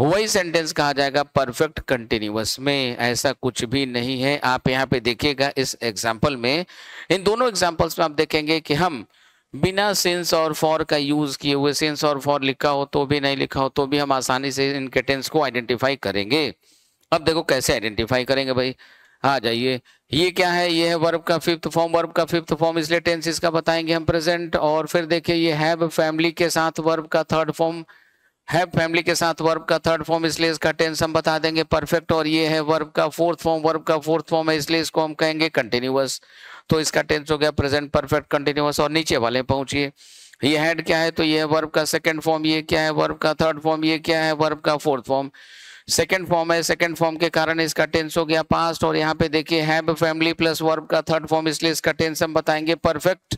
वही सेंटेंस कहा जाएगा परफेक्ट कंटिन्यूस में ऐसा कुछ भी नहीं है आप यहाँ पे देखिएगा इस एग्जाम्पल में इन दोनों एग्जाम्पल्स में आप देखेंगे कि हम बिना सेंस और फॉर का यूज़ किए हुए सेंस और फॉर लिखा हो तो भी नहीं लिखा हो तो भी हम आसानी से इनके टेंस को आइडेंटिफाई करेंगे अब देखो कैसे आइडेंटिफाई करेंगे भाई आ जाइए ये क्या है ये है वर्ब का फिफ्थ फॉर्म वर्ब का फिफ्थ फॉर्म इसलिए टेंस इसका बताएंगे हम प्रेजेंट और फिर देखिए ये हैव फैमिली के साथ वर्ब का थर्ड फॉर्म हैव फैमिली के साथ वर्ब का थर्ड फॉर्म इसलिए इसका टेंस हम बता देंगे परफेक्ट और ये है वर्ब का फोर्थ फॉर्म वर्ब का फोर्थ फॉर्म है इसलिए इसको हम कहेंगे कंटिन्यूअस तो इसका टेंस हो गया प्रेजेंट परफेक्ट कंटिन्यूस और नीचे वाले पहुंचिए ये हेड क्या है तो ये वर्ब का सेकंड फॉर्म ये क्या है वर्ब का थर्ड फॉर्म ये क्या है वर्ब का फोर्थ फॉर्म सेकंड फॉर्म है सेकंड फॉर्म के कारण इसका टेंस हो गया पास्ट और यहाँ पे देखिए हैब फैमिली प्लस वर्ब का थर्ड फॉर्म इसलिए इसका टेंस हम बताएंगे परफेक्ट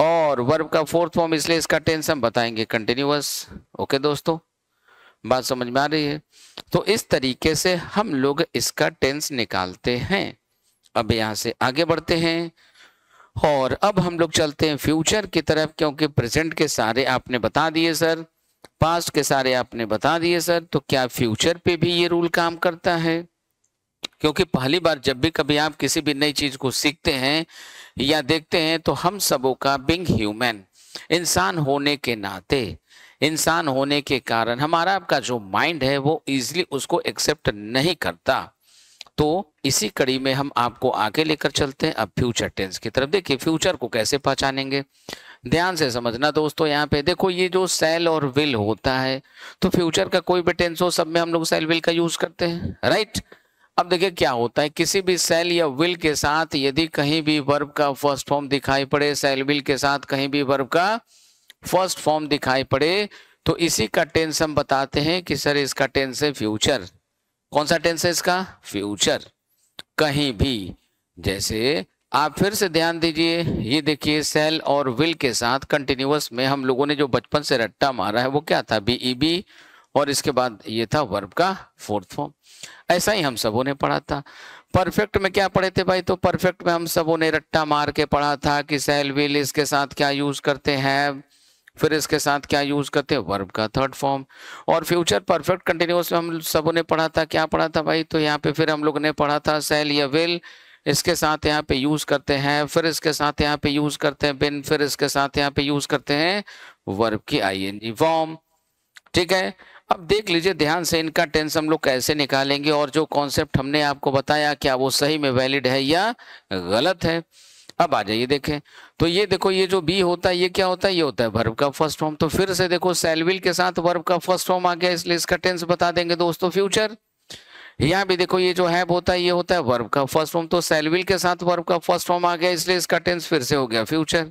और वर्ब का फोर्थ फॉर्म इसलिए इसका टेंस हम बताएंगे कंटिन्यूस ओके दोस्तों बात समझ में आ रही है तो इस तरीके से हम लोग इसका टेंस निकालते हैं अब यहाँ से आगे बढ़ते हैं और अब हम लोग चलते हैं फ्यूचर की तरफ क्योंकि प्रेजेंट के सारे आपने बता दिए सर पास्ट के सारे आपने बता दिए सर तो क्या फ्यूचर पे भी ये रूल काम करता है क्योंकि पहली बार जब भी कभी आप किसी भी नई चीज को सीखते हैं या देखते हैं तो हम सबों का बिंग ह्यूमन इंसान होने के नाते इंसान होने के कारण हमारा आपका जो माइंड है वो इजिली उसको एक्सेप्ट नहीं करता तो इसी कड़ी में हम आपको आगे लेकर चलते हैं अब फ्यूचर टेंस की तरफ देखिए फ्यूचर को कैसे पहचानेंगे ध्यान से समझना दोस्तों यहाँ पे देखो ये जो सेल और विल होता है तो फ्यूचर का कोई भी टेंस हो सब में हम लोग सेल विल का यूज करते हैं राइट अब देखिए क्या होता है किसी भी सेल या विल के साथ यदि कहीं भी वर्ब का फर्स्ट फॉर्म दिखाई पड़े सेल विल के साथ कहीं भी वर्ब का फर्स्ट फॉर्म दिखाई पड़े तो इसी का टेंस हम बताते हैं कि सर इसका टेंस है फ्यूचर कौन सा टेंस है इसका फ्यूचर तो कहीं भी जैसे आप फिर से ध्यान दीजिए ये देखिए सेल और विल के साथ कंटिन्यूस में हम लोगों ने जो बचपन से रट्टा मारा है वो क्या था बी ई बी और इसके बाद ये था वर्ब का फोर्थ फॉर्म ऐसा ही हम सबों ने पढ़ा था परफेक्ट में क्या पढ़े थे भाई तो परफेक्ट में हम सबों ने रट्टा मार के पढ़ा था कि सेल विल इसके साथ क्या यूज करते हैं फिर इसके साथ क्या यूज करते हैं वर्ब का थर्ड फॉर्म और फ्यूचर परफेक्ट कंटिन्यूस में हम सबों ने पढ़ा था क्या पढ़ा था भाई तो यहाँ पे फिर हम लोग ने पढ़ा था सेल या विल इसके साथ यहाँ पे यूज करते हैं फिर इसके साथ यहाँ पे यूज करते हैं बिन फिर इसके साथ यहाँ पे यूज करते हैं वर्ब की आई एन जी फॉर्म ठीक है अब देख लीजिए ध्यान से इनका टेंस हम लोग कैसे निकालेंगे और जो कॉन्सेप्ट हमने आपको बताया क्या वो सही में वैलिड है या गलत है अब आ जाइए देखें तो ये देखो ये जो बी होता है ये क्या होता है ये होता है वर्ब का फर्स्ट फॉर्म तो फिर से देखो सेलविल के साथ वर्ब का फर्स्ट फॉर्म आ गया इसलिए इसका टेंस बता देंगे दोस्तों फ्यूचर यहाँ भी देखो ये जो है होता है ये होता है वर्ब का फर्स्ट फॉर्म तो सेलविल के साथ वर्ब का फर्स्ट फॉर्म आ गया इसलिए इसका टेंस फिर से हो गया फ्यूचर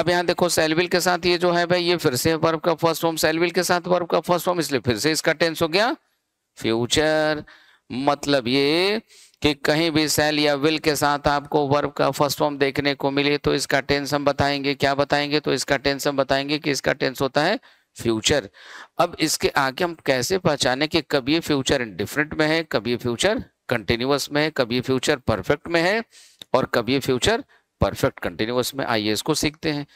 अब यहाँ देखो सेलविल के साथ ये जो है भाई ये फिर से वर्ब का फर्स्ट फॉर्म सेलविल के साथ वर्ब का फर्स्ट फॉर्म इसलिए फिर से इसका टेंस हो गया फ्यूचर मतलब ये कि कहीं भी सेल या विल के साथ आपको वर्ब का फर्स्ट फॉर्म देखने को मिले तो इसका टेंस हम बताएंगे क्या बताएंगे तो इसका टेंस हम बताएंगे कि इसका टेंस होता है फ्यूचर अब इसके आगे हम कैसे पहचाने कि कभी फ्यूचर इंडिफरेंट में है कभी फ्यूचर कंटिन्यूस में है कभी फ्यूचर परफेक्ट में है और कभी फ्यूचर परफेक्ट कंटिन्यूस में आइए इसको सीखते हैं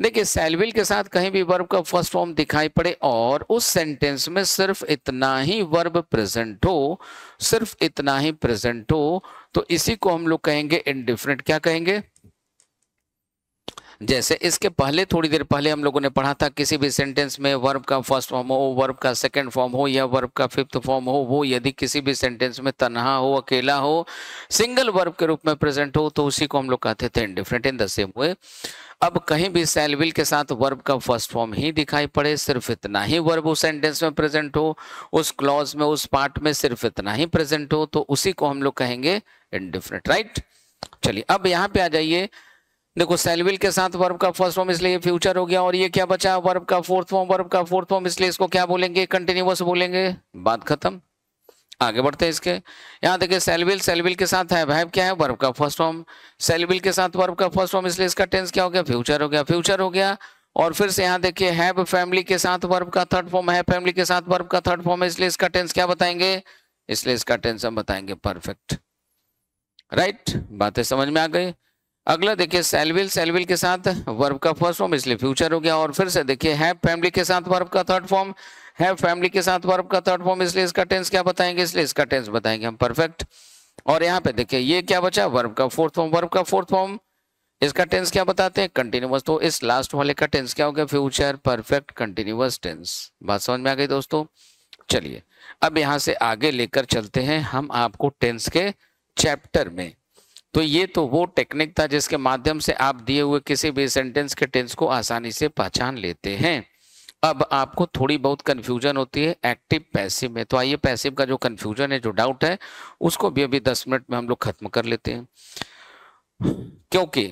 देखिए सेलविल के साथ कहीं भी वर्ब का फर्स्ट फॉर्म दिखाई पड़े और उस सेंटेंस में सिर्फ इतना ही वर्ब प्रेजेंट हो सिर्फ इतना ही प्रेजेंट हो तो इसी को हम लोग कहेंगे इनडिफरेंट क्या कहेंगे जैसे इसके पहले थोड़ी देर पहले हम लोगों ने पढ़ा था किसी भी सेंटेंस में वर्ब का फर्स्ट फॉर्म हो वर्ब का सेकंड फॉर्म हो या वर्ब का फिफ्थ फॉर्म हो वो यदि किसी भी सेंटेंस में तनहा हो अकेला हो सिंगल वर्ब के रूप में प्रेजेंट हो तो उसी को हम लोग कहते थे indifferent in the same way अब कहीं भी सेलविल के साथ वर्ब का फर्स्ट फॉर्म ही दिखाई पड़े सिर्फ इतना ही वर्ब उस सेंटेंस में प्रेजेंट हो उस क्लॉज में उस पार्ट में सिर्फ इतना ही प्रेजेंट हो तो उसी को हम लोग कहेंगे इनडिफरेंट राइट चलिए अब यहां पे आ जाइए देखो सेलविल के साथ वर्ब का फर्स्ट फॉर्म इसलिए फ्यूचर हो गया और ये क्या बचा वर्ब का फोर्थ फॉर्म वर्ब का फोर्थ फॉर्म इसलिए इसको क्या बोलेंगे कंटिन्यूस बोलेंगे बात खत्म आगे बढ़ते हैं इसके यहाँ देखिए सेलविल सेलविल के साथ है वह क्या है वर्ब का फर्स्ट फॉर्म सेलविल के साथ वर्ब का फर्स्ट फॉर्म इसलिए इसका टेंस क्या हो गया फ्यूचर हो गया फ्यूचर हो गया और फिर से यहाँ देखिए हैव फैमिली के साथ वर्ब का थर्ड फॉर्म है फैमिली के साथ वर्ब का थर्ड फॉर्म है इसलिए इसका टेंस क्या बताएंगे इसलिए इसका टेंस हम बताएंगे परफेक्ट राइट बातें समझ में आ गई अगला देखिए सेलविल सेलविल के साथ वर्ब का फर्स्ट फॉर्म इसलिए फ्यूचर हो गया और फिर से देखिए है फैमिली के साथ वर्ब का थर्ड फॉर्म है फैमिली के साथ वर्ब का थर्ड फॉर्म इसलिए इसका टेंस क्या बताएंगे इसलिए इसका टेंस बताएंगे हम परफेक्ट और यहाँ पे देखिए ये क्या बचा वर्ब का फोर्थ फॉर्म वर्ब का फोर्थ फॉर्म इसका टेंस क्या बताते हैं कंटिन्यूअस तो इस लास्ट वाले का टेंस क्या हो गया फ्यूचर परफेक्ट कंटिन्यूअस टेंस बात समझ में आ गई दोस्तों चलिए अब यहां से आगे लेकर चलते हैं हम आपको टेंस के चैप्टर में तो ये तो वो टेक्निक था जिसके माध्यम से आप दिए हुए किसी भी सेंटेंस के टेंस को आसानी से पहचान लेते हैं अब आपको थोड़ी बहुत कंफ्यूजन होती है एक्टिव पैसिव में तो आइए पैसिव का जो कन्फ्यूजन है जो डाउट है उसको भी अभी दस मिनट में हम लोग खत्म कर लेते हैं क्योंकि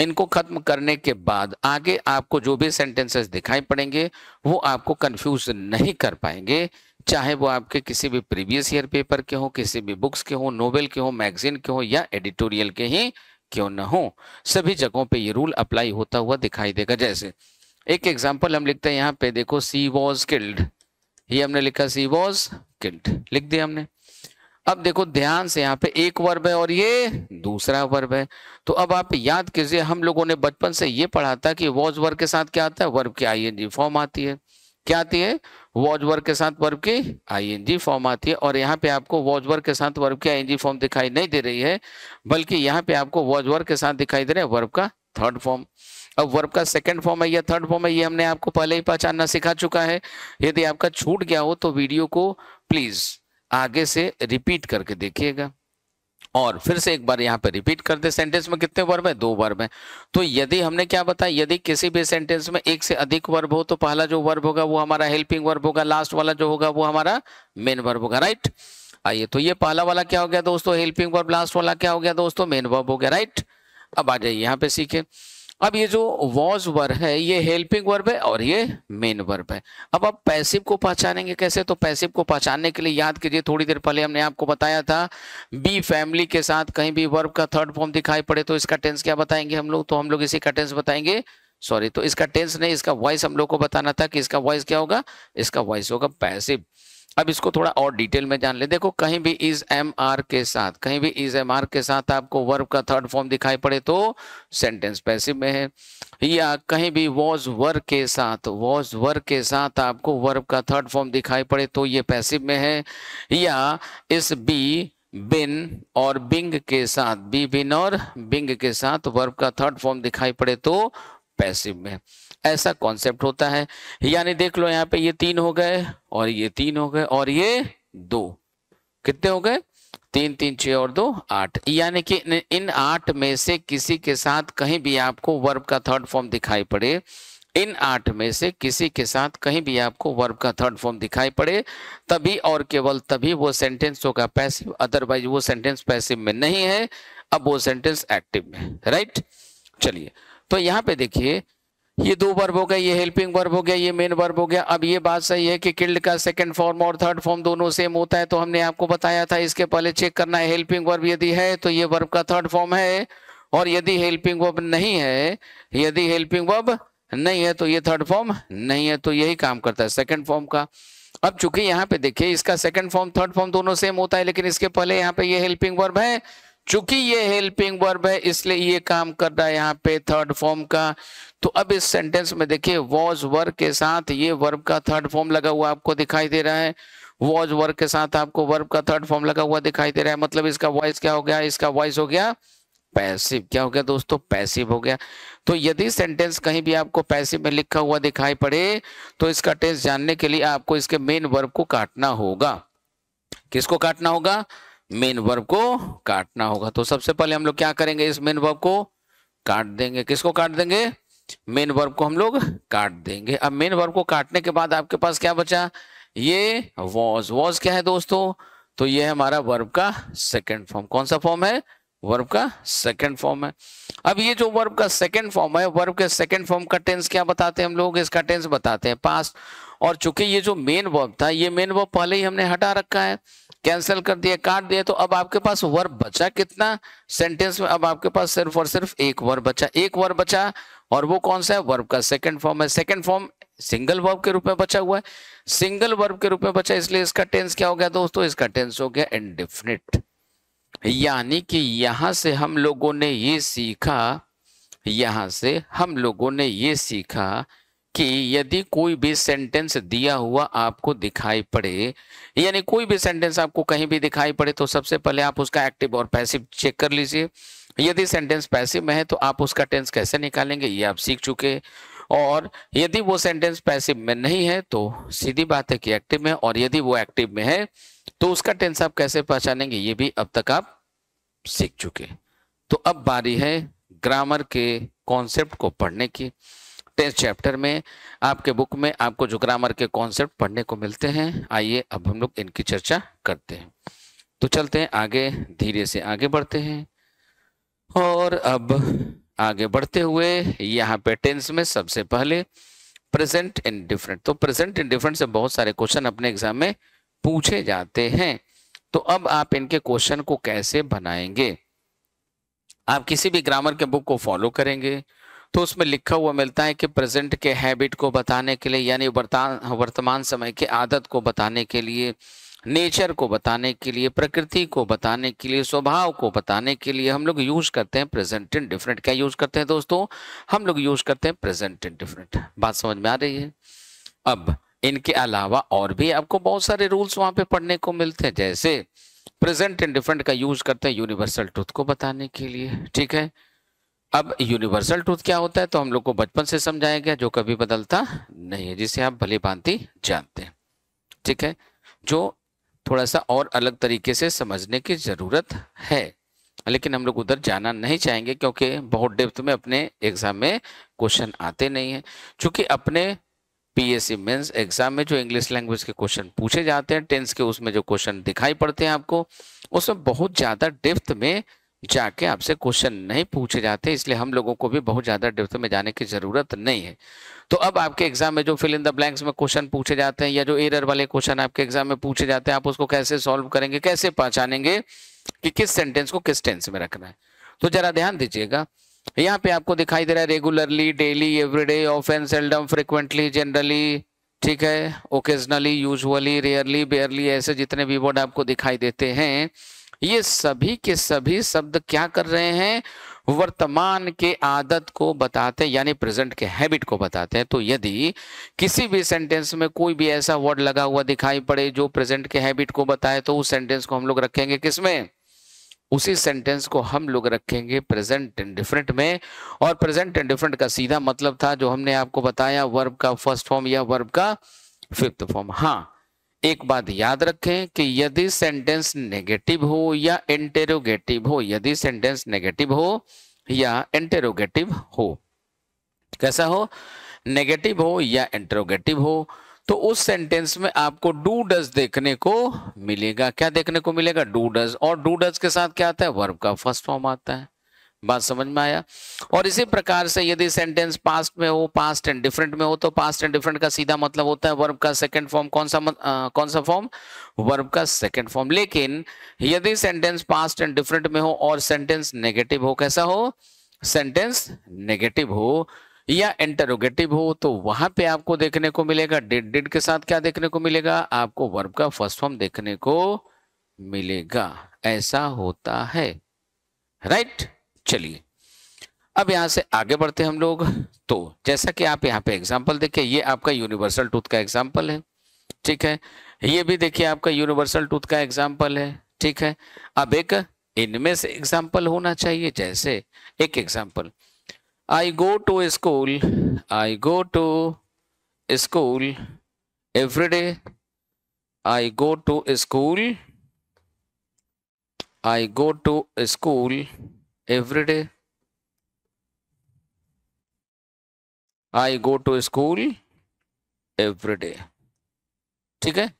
इनको खत्म करने के बाद आगे आपको जो भी सेंटेंसेस दिखाई पड़ेंगे वो आपको कंफ्यूज नहीं कर पाएंगे चाहे वो आपके किसी भी प्रीवियस ईयर पेपर के हो किसी भी बुक्स के हो नोवेल के हो मैगजीन के हो या एडिटोरियल के ही क्यों ना हो सभी जगहों पे ये रूल अप्लाई होता हुआ दिखाई देगा जैसे एक एग्जांपल हम लिखते हैं यहाँ पे देखो सी वॉज किल्ड ये हमने लिखा सी वॉज किल्ड लिख दिया हमने अब देखो ध्यान से यहाँ पे एक वर्ब है और ये दूसरा वर्ब है तो अब आप याद कीजिए हम लोगों ने बचपन से ये पढ़ा था कि वॉज वर्ग के साथ क्या आता है वर्ब की आई एन जी फॉर्म आती है क्या आती है वॉच वर्ग के साथ वर्ब की आईएनजी फॉर्म आती है और यहाँ पे आपको वॉच वर्ग के साथ वर्ब की आईएनजी फॉर्म दिखाई नहीं दे रही है बल्कि यहाँ पे आपको वॉज वर्ग के साथ दिखाई दे रहे हैं वर्ब का थर्ड फॉर्म अब वर्ब का सेकंड फॉर्म है या थर्ड फॉर्म है ये हमने आपको पहले ही पहचानना सिखा चुका है यदि आपका छूट गया हो तो वीडियो को प्लीज आगे से रिपीट करके देखिएगा और फिर से एक बार यहाँ पे रिपीट कर दे सेंटेंस में कितने वर्ब है दो वर्ब है तो यदि हमने क्या बताया यदि किसी भी सेंटेंस में एक से अधिक वर्ब हो तो पहला जो वर्ब होगा वो हमारा हेल्पिंग वर्ब होगा लास्ट वाला जो होगा वो हमारा मेन वर्ब होगा राइट आइए तो ये पहला वाला क्या हो गया दोस्तों हेल्पिंग वर्ब लास्ट वाला क्या हो गया दोस्तों मेन वर्ब हो गया राइट अब आ जाइए यहाँ पे सीखे अब ये जो वॉज वर्ब है ये हेल्पिंग वर्ब है और ये मेन वर्ब है अब आप पैसिव को पहचानेंगे कैसे तो पैसिव को पहचानने के लिए याद कीजिए थोड़ी देर पहले हमने आपको बताया था बी फैमिली के साथ कहीं भी वर्ब का थर्ड फॉर्म दिखाई पड़े तो इसका टेंस क्या बताएंगे हम लोग तो हम लोग इसी का टेंस बताएंगे सॉरी तो इसका टेंस नहीं इसका वॉइस हम लोग को बताना था कि इसका वॉइस क्या होगा इसका वॉइस होगा पैसिव अब इसको थोड़ा और डिटेल में जान ले देखो कहीं भी इज एम आर के साथ कहीं भी इज एम आर के साथ आपको वर्ब का थर्ड फॉर्म दिखाई पड़े तो सेंटेंस पैसिव में है या कहीं भी वॉज वर के साथ वॉज वर्ग के साथ आपको वर्ब का थर्ड फॉर्म दिखाई पड़े तो ये पैसिव में है या इस बी बिन और बिंग के साथ बी बिन और बिंग के साथ वर्ब का थर्ड फॉर्म दिखाई पड़े तो पैसिव में ऐसा कॉन्सेप्ट होता है यानी देख लो यहाँ पे ये तीन हो गए और ये तीन हो गए और ये दो कितने हो गए तीन तीन छ और दो आठ यानी कि इन आठ में से किसी के साथ कहीं भी आपको वर्ब का थर्ड फॉर्म दिखाई पड़े इन आठ में से किसी के साथ कहीं भी आपको वर्ब का थर्ड फॉर्म दिखाई पड़े तभी और केवल तभी वो सेंटेंस होगा पैसिव अदरवाइज वो सेंटेंस पैसिव में नहीं है अब वो सेंटेंस एक्टिव में राइट चलिए तो यहाँ पे देखिए ये दो वर्ब हो गया ये हेल्पिंग वर्ब हो गया ये मेन वर्ब हो गया अब ये बात सही है कि किल्ड का सेकंड फॉर्म और थर्ड फॉर्म दोनों सेम होता है तो हमने आपको बताया था इसके पहले चेक करना है हेल्पिंग वर्ब यदि है तो ये वर्ब का थर्ड फॉर्म है और यदि हेल्पिंग वर्ब नहीं है यदि हेल्पिंग वर्ब नहीं है तो ये थर्ड फॉर्म नहीं है तो यही काम करता है सेकेंड फॉर्म का अब चूंकि यहाँ पे देखिए इसका सेकंड फॉर्म थर्ड फॉर्म दोनों सेम होता है लेकिन इसके पहले यहाँ पे ये हेल्पिंग वर्ब है चूंकि ये हेल्पिंग वर्ब है इसलिए ये काम कर रहा है यहाँ पे थर्ड फॉर्म का तो अब इस सेंटेंस में देखिए वॉज वर्क के साथ ये वर्ब का थर्ड फॉर्म लगा हुआ आपको दिखाई दे रहा है वॉज वर्क के साथ आपको वर्ब का थर्ड फॉर्म लगा हुआ दिखाई दे रहा है मतलब इसका वॉइस क्या हो गया इसका वॉइस हो गया पैसिव क्या हो गया दोस्तों पैसिव हो गया तो यदि सेंटेंस कहीं भी आपको पैसिव में लिखा हुआ दिखाई पड़े तो इसका टेंस जानने के लिए आपको इसके मेन वर्ब को काटना होगा किसको काटना होगा मेन वर्ब को काटना होगा तो सबसे पहले हम लोग क्या करेंगे इस मेन वर्ब को काट देंगे किसको काट देंगे मेन वर्ब को हम लोग काट देंगे अब मेन वर्ब को काटने के बाद आपके पास क्या बचा ये वॉज वॉज क्या है दोस्तों तो ये हमारा वर्ब का सेकेंड फॉर्म कौन सा फॉर्म है वर्ब का सेकेंड फॉर्म है अब ये जो वर्ब का सेकेंड फॉर्म है वर्ब के सेकेंड फॉर्म का टेंस क्या बताते हैं हम लोग इसका टेंस बताते हैं पास्ट और चूंकि ये जो मेन वर्ब था ये मेन वर्ब पहले ही हमने हटा रखा है कैंसिल कर दिया काट दिया तो अब आपके पास वर्ब बचा कितना सेंटेंस में अब आपके पास सिर्फ और सिर्फ एक वर्ब बचा एक वर्ब बचा और वो कौन सा है वर्ब का सेकंड फॉर्म है सेकंड फॉर्म सिंगल वर्ब के रूप में बचा हुआ है सिंगल वर्ब के रूप में बचा इसलिए इसका टेंस क्या हो गया दोस्तों इसका टेंस हो गया इनडिफिनिट यानी कि यहां से हम लोगों ने ये सीखा यहां से हम लोगों ने ये सीखा कि यदि कोई भी सेंटेंस दिया हुआ आपको दिखाई पड़े यानी कोई भी सेंटेंस आपको कहीं भी दिखाई पड़े तो सबसे पहले आप उसका एक्टिव और पैसिव चेक कर लीजिए यदि सेंटेंस पैसिव में है तो आप उसका टेंस कैसे निकालेंगे ये आप सीख चुके और यदि वो सेंटेंस पैसिव में नहीं है तो सीधी बात है कि एक्टिव में और यदि वो एक्टिव में है तो उसका टेंस आप कैसे पहचानेंगे ये भी अब तक आप सीख चुके तो अब बारी है ग्रामर के कॉन्सेप्ट को पढ़ने की तेईस चैप्टर में आपके बुक में आपको जो ग्रामर के कॉन्सेप्ट पढ़ने को मिलते हैं आइए अब हम लोग इनकी चर्चा करते हैं तो चलते हैं आगे धीरे से आगे बढ़ते हैं और अब आगे बढ़ते हुए यहाँ पे टेंस में सबसे पहले प्रेजेंट इन डिफरेंट तो प्रेजेंट इन डिफरेंट से बहुत सारे क्वेश्चन अपने एग्जाम में पूछे जाते हैं तो अब आप इनके क्वेश्चन को कैसे बनाएंगे आप किसी भी ग्रामर के बुक को फॉलो करेंगे तो उसमें लिखा हुआ मिलता है कि प्रेजेंट के हैबिट को बताने के लिए यानी वर्तमान समय की आदत को बताने के लिए नेचर को बताने के लिए प्रकृति को बताने के लिए स्वभाव को बताने के लिए हम लोग यूज करते हैं प्रेजेंट इन डिफरेंट क्या यूज करते हैं दोस्तों हम लोग यूज करते हैं प्रेजेंट इन डिफरेंट बात समझ में आ रही है अब इनके अलावा और भी आपको बहुत सारे रूल्स वहां पे पढ़ने को मिलते हैं जैसे प्रेजेंट इन डिफरेंट का यूज करते हैं यूनिवर्सल ट्रुथ को बताने के लिए ठीक है अब यूनिवर्सल ट्रूथ क्या होता है तो हम लोग को बचपन से समझाया गया जो कभी बदलता नहीं है जिसे आप भली भांति जानते हैं ठीक है जो थोड़ा सा और अलग तरीके से समझने की ज़रूरत है लेकिन हम लोग उधर जाना नहीं चाहेंगे क्योंकि बहुत डेप्थ में अपने एग्ज़ाम में क्वेश्चन आते नहीं है चूंकि अपने पीएससी मेंस एग्जाम में जो इंग्लिश लैंग्वेज के क्वेश्चन पूछे जाते हैं टेंस के उसमें जो क्वेश्चन दिखाई पड़ते हैं आपको उसमें बहुत ज़्यादा डेप्थ में जाके आपसे क्वेश्चन नहीं पूछे जाते इसलिए हम लोगों को भी बहुत ज़्यादा डेप्थ में जाने की ज़रूरत नहीं है तो अब आपके एग्जाम में जो फिल इन द ब्लैंक्स में क्वेश्चन पूछे जाते हैं या जो एरर वाले क्वेश्चन आपके एग्जाम में पूछे जाते हैं आप उसको कैसे सॉल्व करेंगे कैसे पहचानेंगे कि किस सेंटेंस को किस टेंस में रखना है तो ज़रा ध्यान दीजिएगा यहाँ पे आपको दिखाई दे रहा है regularly daily everyday and seldom frequently generally ठीक है ओकेजनली यूजली रेयरली बेयरली ऐसे जितने भी वर्ड आपको दिखाई देते हैं ये सभी के सभी शब्द क्या कर रहे हैं वर्तमान के आदत को बताते हैं यानी प्रेजेंट के हैबिट को बताते हैं तो यदि किसी भी सेंटेंस में कोई भी ऐसा वर्ड लगा हुआ दिखाई पड़े जो प्रेजेंट के हैबिट को बताए तो उस सेंटेंस को हम लोग रखेंगे किसमें उसी सेंटेंस को हम लोग रखेंगे प्रेजेंट एंड डिफरेंट में और प्रेजेंट एंड डिफरेंट का सीधा मतलब था जो हमने आपको बताया वर्ब का फर्स्ट फॉर्म या वर्ब का फिफ्थ फॉर्म हाँ एक बात याद रखें कि यदि सेंटेंस नेगेटिव हो या इंटेरोगेटिव हो यदि सेंटेंस नेगेटिव हो या इंटेरोगेटिव हो कैसा हो नेगेटिव हो या इंटेरोगेटिव हो तो उस सेंटेंस में आपको डू डज देखने को मिलेगा क्या देखने को मिलेगा डू डज और डू डज के साथ क्या आता है वर्ब का फर्स्ट फॉर्म आता है बात समझ में आया और इसी प्रकार से यदि सेंटेंस पास्ट में हो पास्ट एंड डिफरेंट में हो तो पास्ट एंड डिफरेंट का सीधा मतलब होता है वर्ब का सेकंड फॉर्म कौन सा मत, आ, कौन सा फॉर्म वर्ब का सेकंड फॉर्म लेकिन यदि सेंटेंस पास्ट एंड डिफरेंट में हो और सेंटेंस नेगेटिव हो कैसा हो सेंटेंस नेगेटिव हो या इंटरोगेटिव हो तो वहां पे आपको देखने को मिलेगा डिड डिड के साथ क्या देखने को मिलेगा आपको वर्ब का फर्स्ट फॉर्म देखने को मिलेगा ऐसा होता है राइट right? चलिए अब यहां से आगे बढ़ते हम लोग तो जैसा कि आप यहाँ पे एग्जाम्पल देखिए ये आपका यूनिवर्सल टूथ का एग्जाम्पल है ठीक है ये भी देखिए आपका यूनिवर्सल टूथ का एग्जाम्पल है ठीक है अब एक इनमें से एग्जाम्पल होना चाहिए जैसे एक example I go to school I go to school everyday I go to school I go to school every day. I go to school every day ठीक है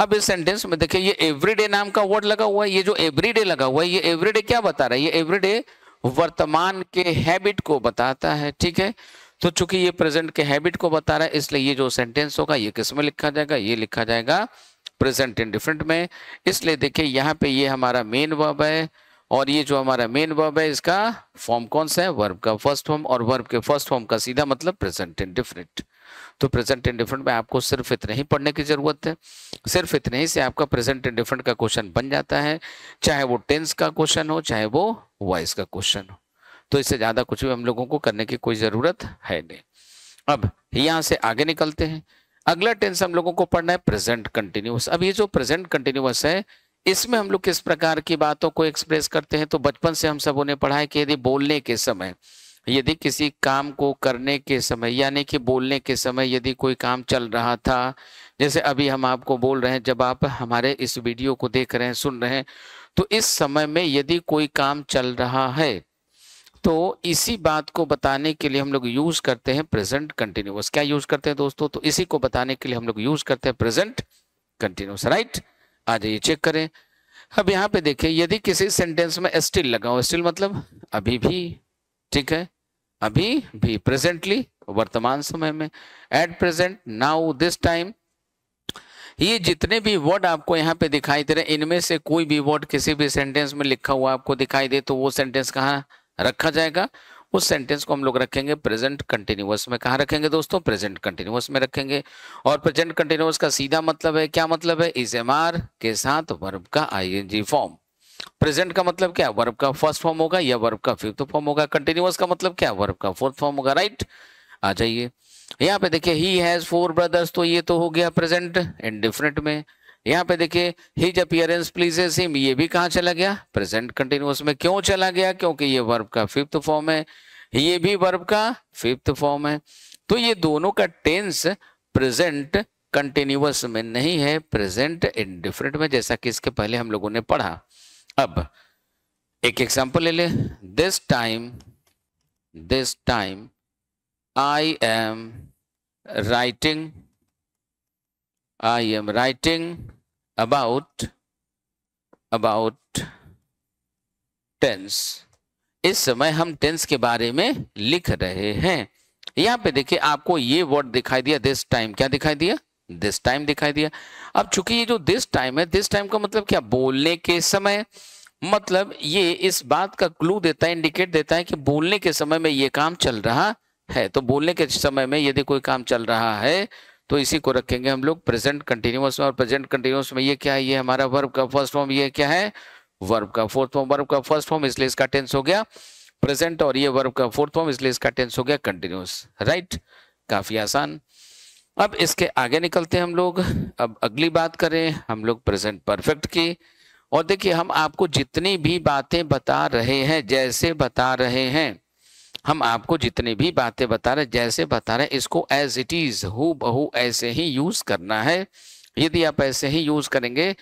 अब इस सेंटेंस में देखिए ये एवरीडे नाम का वर्ड लगा हुआ है ये जो डे लगा हुआ है ये डे क्या बता रहा है ये डे वर्तमान के हैबिट को बताता है ठीक है तो चूंकि ये प्रेजेंट के हैबिट को बता रहा है इसलिए ये जो सेंटेंस होगा ये किस में लिखा जाएगा ये लिखा जाएगा प्रेजेंट इन डिफरेंट में इसलिए देखिए यहाँ पे ये हमारा मेन वर्ब है और ये जो हमारा मेन वर्ब है इसका फॉर्म कौन सा है वर्ब का फर्स्ट फॉर्म और वर्ब के फर्स्ट फॉर्म का सीधा मतलब प्रेजेंट एंड डिफरेंट तो प्रेजेंट एंड डिफरेंट में आपको सिर्फ इतने ही पढ़ने की जरूरत है सिर्फ इतने ही से आपका प्रेजेंट एंड डिफरेंट का क्वेश्चन बन जाता है चाहे वो टेंस का क्वेश्चन हो चाहे वो वॉइस का क्वेश्चन हो तो इससे ज्यादा कुछ भी हम लोगों को करने की कोई जरूरत है नहीं अब यहां से आगे निकलते हैं अगला टेंस हम लोगों को पढ़ना है प्रेजेंट कंटिन्यूस अब ये जो प्रेजेंट कंटिन्यूस है इसमें हम लोग किस प्रकार की बातों को एक्सप्रेस करते हैं तो बचपन से हम सबों ने पढ़ा है कि यदि बोलने के समय यदि किसी काम को करने के समय यानी कि बोलने के समय यदि कोई काम चल रहा था जैसे अभी हम आपको बोल रहे हैं जब आप हमारे इस वीडियो को देख रहे हैं सुन रहे हैं तो इस समय में यदि कोई काम चल रहा है तो इसी बात को बताने के लिए हम लोग यूज़ करते हैं प्रेजेंट कंटिन्यूस क्या यूज़ करते हैं दोस्तों तो इसी को बताने के लिए हम लोग यूज़ करते हैं प्रेजेंट कंटिन्यूस राइट आ जाइए चेक करें अब यहाँ पे देखें यदि किसी सेंटेंस में स्टिल लगा स्टिल मतलब अभी भी ठीक है अभी भी प्रेजेंटली वर्तमान समय में at present now this time ये जितने भी वर्ड आपको यहाँ पे दिखाई दे रहे हैं इनमें से कोई भी वर्ड किसी भी सेंटेंस में लिखा हुआ आपको दिखाई दे तो वो सेंटेंस कहाँ रखा जाएगा उस सेंटेंस को हम लोग रखेंगे प्रेजेंट कंटिन्यूअस में कहा रखेंगे दोस्तों प्रेजेंट कंटिन्यूअस में रखेंगे और प्रेजेंट कंटिन्यूअस का सीधा मतलब है क्या मतलब है इज के साथ वर्ब का आई फॉर्म प्रेजेंट का मतलब क्या वर्ब का फर्स्ट फॉर्म होगा या वर्ब का फिफ्थ फॉर्म होगा कंटिन्यूअस का मतलब क्या वर्ब का फोर्थ फॉर्म होगा राइट आ जाइए यहाँ पे देखिए ही हैज फोर ब्रदर्स तो ये तो हो गया प्रेजेंट इंडिफरेंट में यहां पे देखिए हिज अपियरेंस प्लीजेस हिम ये भी कहाँ चला गया प्रेजेंट कंटिन्यूस में क्यों चला गया क्योंकि ये वर्ब का फिफ्थ फॉर्म है ये भी वर्ब का फिफ्थ फॉर्म है तो ये दोनों का टेंस प्रेजेंट कंटिन्यूस में नहीं है प्रेजेंट इन डिफरेंट में जैसा कि इसके पहले हम लोगों ने पढ़ा अब एक एग्जांपल ले ले this time this time I am writing I am writing about about tense. इस समय हम टेंस के बारे में लिख रहे हैं यहां पे देखिए आपको ये वर्ड दिखाई दिया दिस टाइम क्या दिखाई दिया दिस टाइम दिखाई दिया अब चूंकि ये जो दिस टाइम है दिस टाइम का मतलब क्या बोलने के समय मतलब ये इस बात का क्लू देता है इंडिकेट देता है कि बोलने के समय में ये काम चल रहा है तो बोलने के समय में यदि कोई काम चल रहा है तो इसी को रखेंगे हम लोग प्रेजेंट कंटिन्यूस में और प्रेजेंट कंटिन्यूस में ये क्या है ये हमारा वर्ब का फर्स्ट फॉर्म ये क्या है वर्ब का फोर्थ फॉर्म वर्ब का फर्स्ट फॉर्म इसलिए इसका टेंस हो गया प्रेजेंट और ये वर्ब का फोर्थ फॉर्म इसलिए इसका टेंस हो गया कंटिन्यूस राइट काफी आसान अब इसके आगे निकलते हैं हम लोग अब अगली बात करें हम लोग प्रेजेंट परफेक्ट की और देखिए हम आपको जितनी भी बातें बता रहे हैं जैसे बता रहे हैं हम आपको जितनी भी बातें बता रहे जैसे बता रहे इसको एज इट इज हु बहू ऐसे ही यूज करना है यदि आप ऐसे ही यूज करेंगे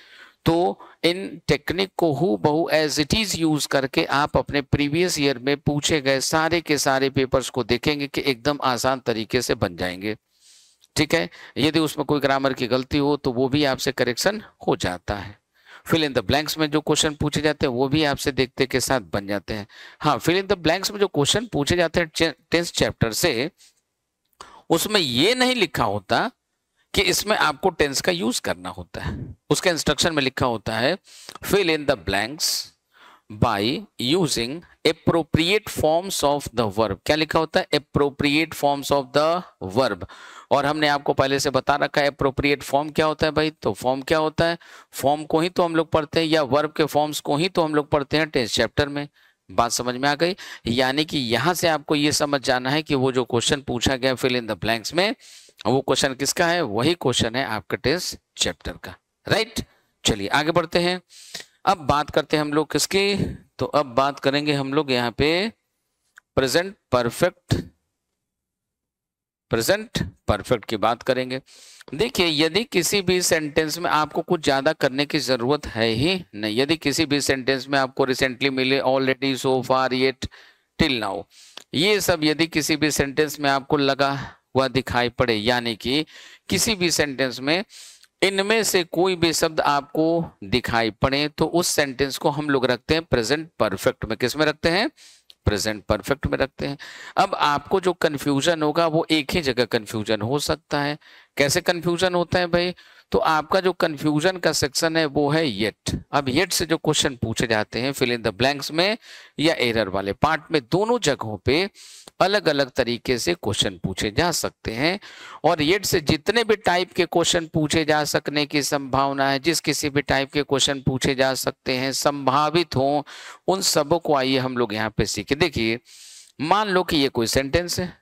तो इन टेक्निक को हु बहु एज इट इज यूज करके आप अपने प्रीवियस ईयर में पूछे गए सारे के सारे पेपर्स को देखेंगे कि एकदम आसान तरीके से बन जाएंगे ठीक है यदि उसमें कोई ग्रामर की गलती हो तो वो भी आपसे करेक्शन हो जाता है फिल इन द ब्लैंक्स में जो क्वेश्चन पूछे जाते हैं वो भी आपसे देखते के साथ बन जाते हैं हाँ फिल इन द ब्लैंक्स में जो क्वेश्चन पूछे जाते हैं टेंथ चैप्टर से उसमें ये नहीं लिखा होता कि इसमें आपको टेंस का यूज करना होता है उसके इंस्ट्रक्शन में लिखा होता है fill in the blanks by using appropriate forms of the verb क्या लिखा होता है appropriate forms of the verb और हमने आपको पहले से बता रखा है appropriate form क्या होता है भाई तो form क्या होता है form को ही तो हम लोग पढ़ते हैं या verb के forms को ही तो हम लोग पढ़ते हैं टेंस चैप्टर में बात समझ में आ गई यानी कि यहां से आपको ये समझ जाना है कि वो जो क्वेश्चन पूछा गया फिल इन द ब्लैंक्स में वो क्वेश्चन किसका है वही क्वेश्चन है आपका टेस्ट चैप्टर का राइट चलिए आगे बढ़ते हैं अब बात करते हैं हम लोग किसकी तो अब बात करेंगे हम लोग यहाँ पे प्रेजेंट परफेक्ट प्रेजेंट परफेक्ट की बात करेंगे देखिए यदि किसी भी सेंटेंस में आपको कुछ ज़्यादा करने की ज़रूरत है ही नहीं यदि किसी भी सेंटेंस में आपको रिसेंटली मिले already so far yet till now ये सब यदि किसी भी सेंटेंस में आपको लगा हुआ दिखाई पड़े यानी कि किसी भी सेंटेंस में इनमें से कोई भी शब्द आपको दिखाई पड़े तो उस सेंटेंस को हम लोग रखते हैं प्रेजेंट परफेक्ट में किस में रखते हैं प्रेजेंट परफेक्ट में रखते हैं अब आपको जो कन्फ्यूजन होगा वो एक ही जगह कंफ्यूजन हो सकता है कैसे कन्फ्यूजन होता है भाई तो आपका जो कन्फ्यूजन का सेक्शन है वो है येट अब येट से जो क्वेश्चन पूछे जाते हैं फिल इन द ब्लैंक्स में या एरर वाले पार्ट में दोनों जगहों पे अलग अलग तरीके से क्वेश्चन पूछे जा सकते हैं और येट से जितने भी टाइप के क्वेश्चन पूछे जा सकने की संभावना है जिस किसी भी टाइप के क्वेश्चन पूछे जा सकते हैं संभावित हो उन सबों को आइए हम लोग यहाँ पे सीखे देखिए मान लो कि ये कोई सेंटेंस है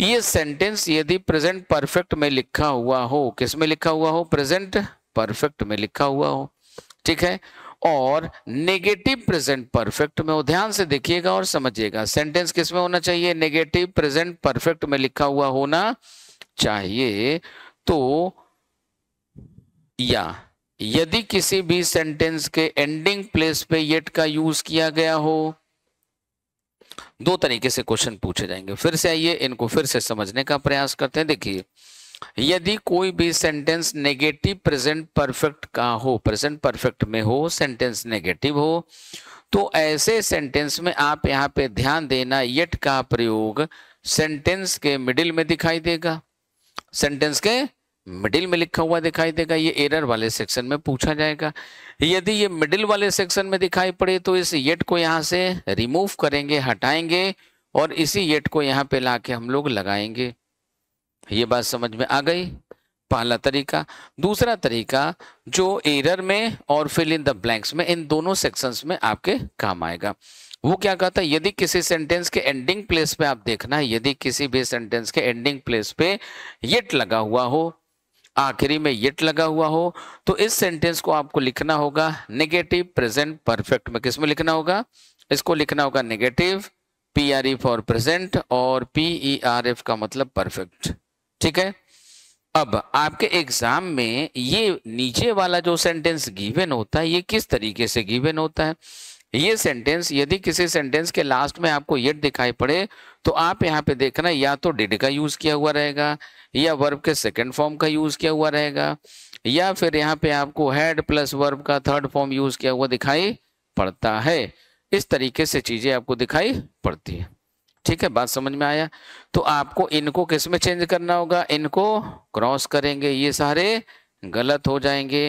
ये सेंटेंस यदि प्रेजेंट परफेक्ट में लिखा हुआ हो किसमें लिखा हुआ हो प्रेजेंट परफेक्ट में लिखा हुआ हो ठीक है और नेगेटिव प्रेजेंट परफेक्ट में ध्यान से देखिएगा और समझिएगा सेंटेंस किस में होना चाहिए नेगेटिव प्रेजेंट परफेक्ट में लिखा हुआ होना चाहिए तो या यदि किसी भी सेंटेंस के एंडिंग प्लेस पे येट का यूज किया गया हो दो तरीके से क्वेश्चन पूछे जाएंगे फिर से आइए इनको फिर से समझने का प्रयास करते हैं देखिए यदि कोई भी सेंटेंस नेगेटिव प्रेजेंट परफेक्ट का हो प्रेजेंट परफेक्ट में हो सेंटेंस नेगेटिव हो तो ऐसे सेंटेंस में आप यहां पे ध्यान देना येट का प्रयोग सेंटेंस के मिडिल में दिखाई देगा सेंटेंस के मिडिल में लिखा हुआ दिखाई देगा ये एरर वाले सेक्शन में पूछा जाएगा यदि ये मिडिल वाले सेक्शन में दिखाई पड़े तो इस येट को यहां से रिमूव करेंगे हटाएंगे और इसी येट को यहाँ पे लाके हम लोग लगाएंगे ये बात समझ में आ गई पहला तरीका दूसरा तरीका जो एरर में और फिल इन द ब्लैंक्स में इन दोनों सेक्शंस में आपके काम आएगा वो क्या कहता है यदि किसी सेंटेंस के एंडिंग प्लेस पे आप देखना है यदि किसी भी सेंटेंस के एंडिंग प्लेस पे येट लगा हुआ हो आखिरी में येट लगा हुआ हो तो इस सेंटेंस को आपको लिखना होगा नेगेटिव प्रेजेंट परफेक्ट में किसमें लिखना होगा इसको लिखना होगा negative P R E for present और पीई आर एफ का मतलब परफेक्ट ठीक है अब आपके एग्जाम में ये नीचे वाला जो सेंटेंस गिवन होता है ये किस तरीके से गिवन होता है ये सेंटेंस यदि किसी सेंटेंस के लास्ट में आपको येट दिखाई पड़े तो आप यहाँ पे देखना या तो डिड का यूज किया हुआ रहेगा या वर्ब के सेकंड फॉर्म का यूज किया हुआ रहेगा या फिर यहाँ पे आपको हेड प्लस वर्ब का थर्ड फॉर्म यूज किया हुआ दिखाई पड़ता है इस तरीके से चीजें आपको दिखाई पड़ती है ठीक है बात समझ में आया तो आपको इनको किस में चेंज करना होगा इनको क्रॉस करेंगे ये सारे गलत हो जाएंगे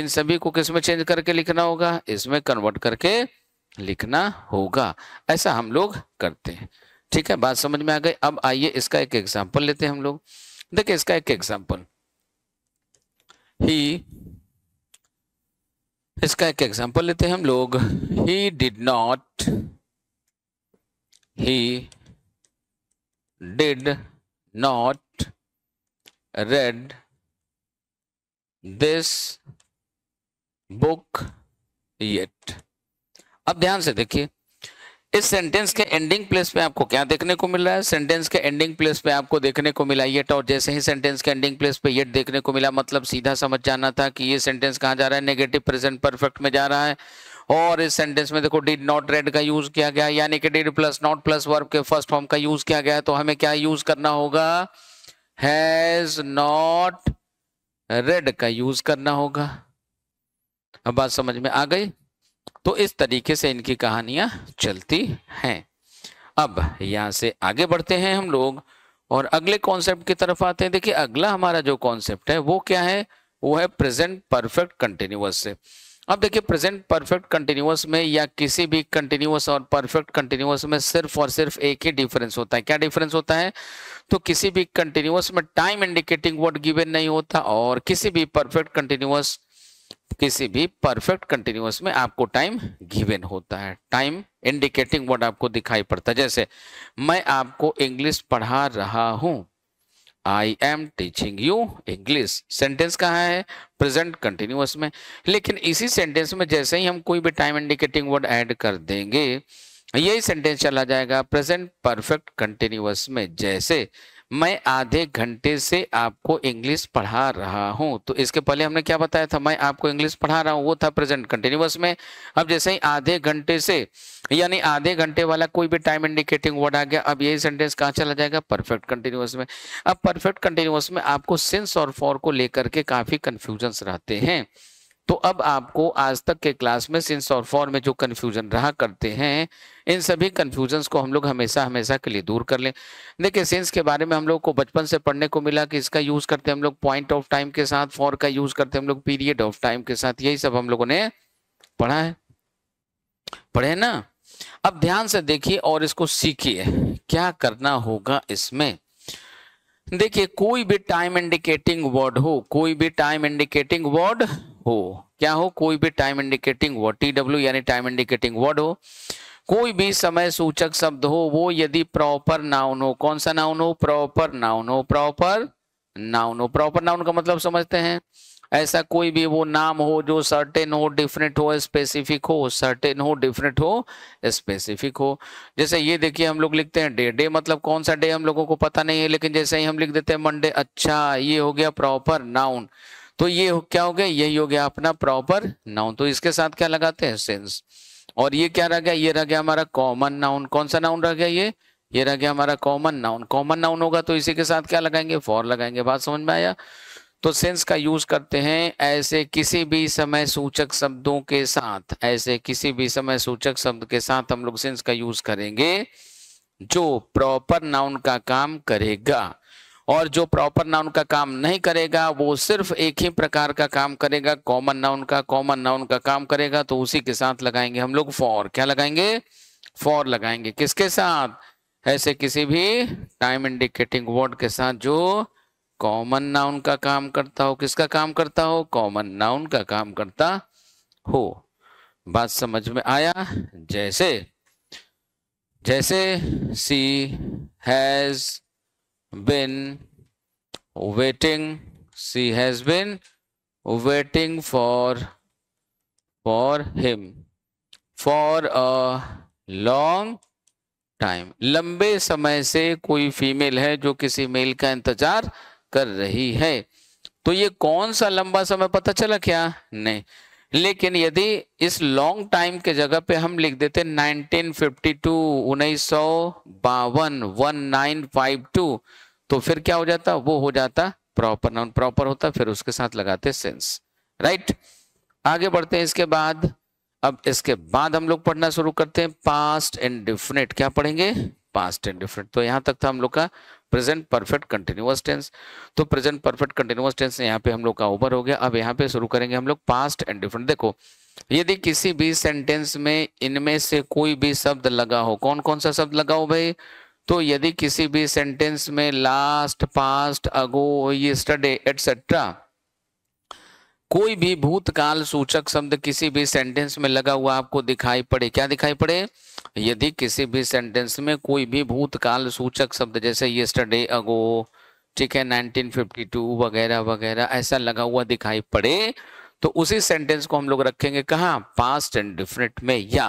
इन सभी को किस में चेंज करके लिखना होगा इसमें कन्वर्ट करके लिखना होगा ऐसा हम लोग करते हैं ठीक है बात समझ में आ गई अब आइए इसका एक एग्जाम्पल लेते हैं हम लोग देखिए इसका एक एग्जाम्पल ही इसका एक एग्जाम्पल लेते हैं हम लोग ही did not he did not read this book yet. अब ध्यान से देखिए इस सेंटेंस के एंडिंग प्लेस पे आपको क्या देखने को मिल रहा है सेंटेंस के एंडिंग प्लेस पे आपको देखने को मिला येट और जैसे ही सेंटेंस के एंडिंग प्लेस पे येट देखने को मिला मतलब सीधा समझ जाना था कि ये सेंटेंस कहाँ जा रहा है नेगेटिव प्रेजेंट परफेक्ट में जा रहा है और इस सेंटेंस में देखो डिड नॉट रेड का यूज किया गया यानी कि did plus not plus verb के फर्स्ट फॉर्म का यूज किया गया तो हमें क्या यूज करना होगा हैज नॉट रेड का यूज करना होगा अब बात समझ में आ गई तो इस तरीके से इनकी कहानियां चलती हैं अब यहां से आगे बढ़ते हैं हम लोग और अगले कॉन्सेप्ट की तरफ आते हैं देखिए अगला हमारा जो कॉन्सेप्ट है वो क्या है वो है प्रेजेंट परफेक्ट कंटिन्यूस से अब देखिए प्रेजेंट परफेक्ट कंटिन्यूस में या किसी भी कंटिन्यूस और परफेक्ट कंटिन्यूस में सिर्फ और सिर्फ एक ही डिफरेंस होता है क्या डिफरेंस होता है तो किसी भी कंटिन्यूस में टाइम इंडिकेटिंग वर्ड गिवन नहीं होता और किसी भी परफेक्ट कंटिन्यूस किसी भी परफेक्ट कंटिन्यूस में आपको टाइम गिवन होता है टाइम इंडिकेटिंग वर्ड आपको दिखाई पड़ता है जैसे मैं आपको इंग्लिश पढ़ा रहा हूं I am teaching you English sentence कहाँ है प्रेजेंट कंटिन्यूस में लेकिन इसी सेंटेंस में जैसे ही हम कोई भी टाइम इंडिकेटिंग वर्ड ऐड कर देंगे यही सेंटेंस चला जाएगा प्रेजेंट परफेक्ट कंटिन्यूस में जैसे मैं आधे घंटे से आपको इंग्लिश पढ़ा रहा हूँ तो इसके पहले हमने क्या बताया था मैं आपको इंग्लिश पढ़ा रहा हूँ वो था प्रेजेंट कंटिन्यूस में अब जैसे ही आधे घंटे से यानी आधे घंटे वाला कोई भी टाइम इंडिकेटिंग वर्ड आ गया अब यही सेंटेंस कहाँ चला जाएगा परफेक्ट कंटिन्यूस में अब परफेक्ट कंटिन्यूस में आपको सिंस और फॉर को लेकर के काफ़ी कन्फ्यूजन्स रहते हैं तो अब आपको आज तक के क्लास में सिंस और फॉर में जो कन्फ्यूजन रहा करते हैं इन सभी कन्फ्यूजन्स को हम लोग हमेशा हमेशा के लिए दूर कर लें देखिए सेंस के बारे में हम लोग को बचपन से पढ़ने को मिला कि इसका यूज़ करते हम लोग पॉइंट ऑफ टाइम के साथ फॉर का यूज़ करते हम लोग पीरियड ऑफ टाइम के साथ यही सब हम लोगों ने पढ़ा है पढ़े ना अब ध्यान से देखिए और इसको सीखिए क्या करना होगा इसमें देखिए कोई भी टाइम इंडिकेटिंग वर्ड हो कोई भी टाइम इंडिकेटिंग वर्ड हो क्या हो कोई भी time indicating word T W यानी टाइम इंडिकेटिंग वर्ड हो कोई भी समय सूचक शब्द हो वो यदि प्रॉपर नाउन हो कौन सा नाउन हो प्रॉपर नाउन हो प्रॉपर नाउन हो प्रॉपर नाउन का मतलब समझते हैं ऐसा कोई भी वो नाम हो जो सर्टेन हो डिफरेंट हो स्पेसिफिक हो सर्टेन हो डिफरेंट हो स्पेसिफिक हो जैसे ये देखिए हम लोग लिखते हैं डे डे मतलब कौन सा डे हम लोगों को पता नहीं है लेकिन जैसे ही हम लिख देते हैं मंडे अच्छा ये हो गया प्रॉपर नाउन तो ये क्या हो गया यही हो गया अपना प्रॉपर नाउन तो इसके साथ क्या लगाते हैं सेंस और ये क्या रह गया ये रह गया हमारा कॉमन नाउन कौन सा नाउन रह गया ये ये रह गया हमारा कॉमन नाउन कॉमन नाउन होगा तो इसी के साथ क्या लगाएंगे फॉर लगाएंगे बात समझ में आया तो सेंस का यूज करते हैं ऐसे किसी भी समय सूचक शब्दों के साथ ऐसे किसी भी समय सूचक शब्द के साथ हम लोग सेंस का यूज करेंगे जो प्रॉपर नाउन का काम करेगा और जो प्रॉपर नाउन का काम नहीं करेगा वो सिर्फ एक ही प्रकार का काम करेगा कॉमन नाउन का कॉमन नाउन का काम करेगा तो उसी के साथ लगाएंगे हम लोग फॉर क्या लगाएंगे फॉर लगाएंगे किसके साथ ऐसे किसी भी टाइम इंडिकेटिंग वर्ड के साथ जो कॉमन नाउन का काम करता हो किसका काम करता हो कॉमन नाउन का काम करता हो बात समझ में आया जैसे जैसे she has been waiting she has been waiting for for him for a long time लंबे समय से कोई फीमेल है जो किसी मेल का इंतजार कर रही है तो ये कौन सा लंबा समय पता चला क्या नहीं लेकिन यदि इस लॉन्ग टाइम के जगह पे हम लिख देते 1952 उन्नीस सौ बावन वन नाइन फाइव टू तो फिर क्या हो जाता वो हो जाता प्रॉपर नाउन प्रॉपर होता फिर उसके साथ लगाते सेंस राइट आगे बढ़ते हैं इसके बाद अब इसके बाद हम लोग पढ़ना शुरू करते हैं पास्ट एंड डिफरेंट क्या पढ़ेंगे पास्ट एंड डिफरेंट तो यहां तक था हम लोग का प्रेजेंट परफेक्ट कंटिन्यूस टेंस तो प्रेजेंट परफेक्ट कंटिन्यूस टेंस यहाँ पे हम लोग का ओवर हो गया अब यहाँ पे शुरू करेंगे हम लोग पास्ट एंड डिफरेंट देखो यदि किसी भी सेंटेंस में इनमें से कोई भी शब्द लगा हो कौन कौन सा शब्द लगा हो भाई तो यदि किसी भी सेंटेंस में लास्ट पास्ट अगो ये स्टडे एटसेट्रा कोई भी भूतकाल सूचक शब्द किसी भी सेंटेंस में लगा हुआ आपको दिखाई पड़े क्या दिखाई पड़े यदि किसी भी सेंटेंस में कोई भी भूतकाल सूचक शब्द जैसे स्टडे अगो ठीक है 1952 वगैरह वगैरह ऐसा लगा हुआ दिखाई पड़े तो उसी सेंटेंस को हम लोग रखेंगे कहा पास्ट एंड डिफरेंट में या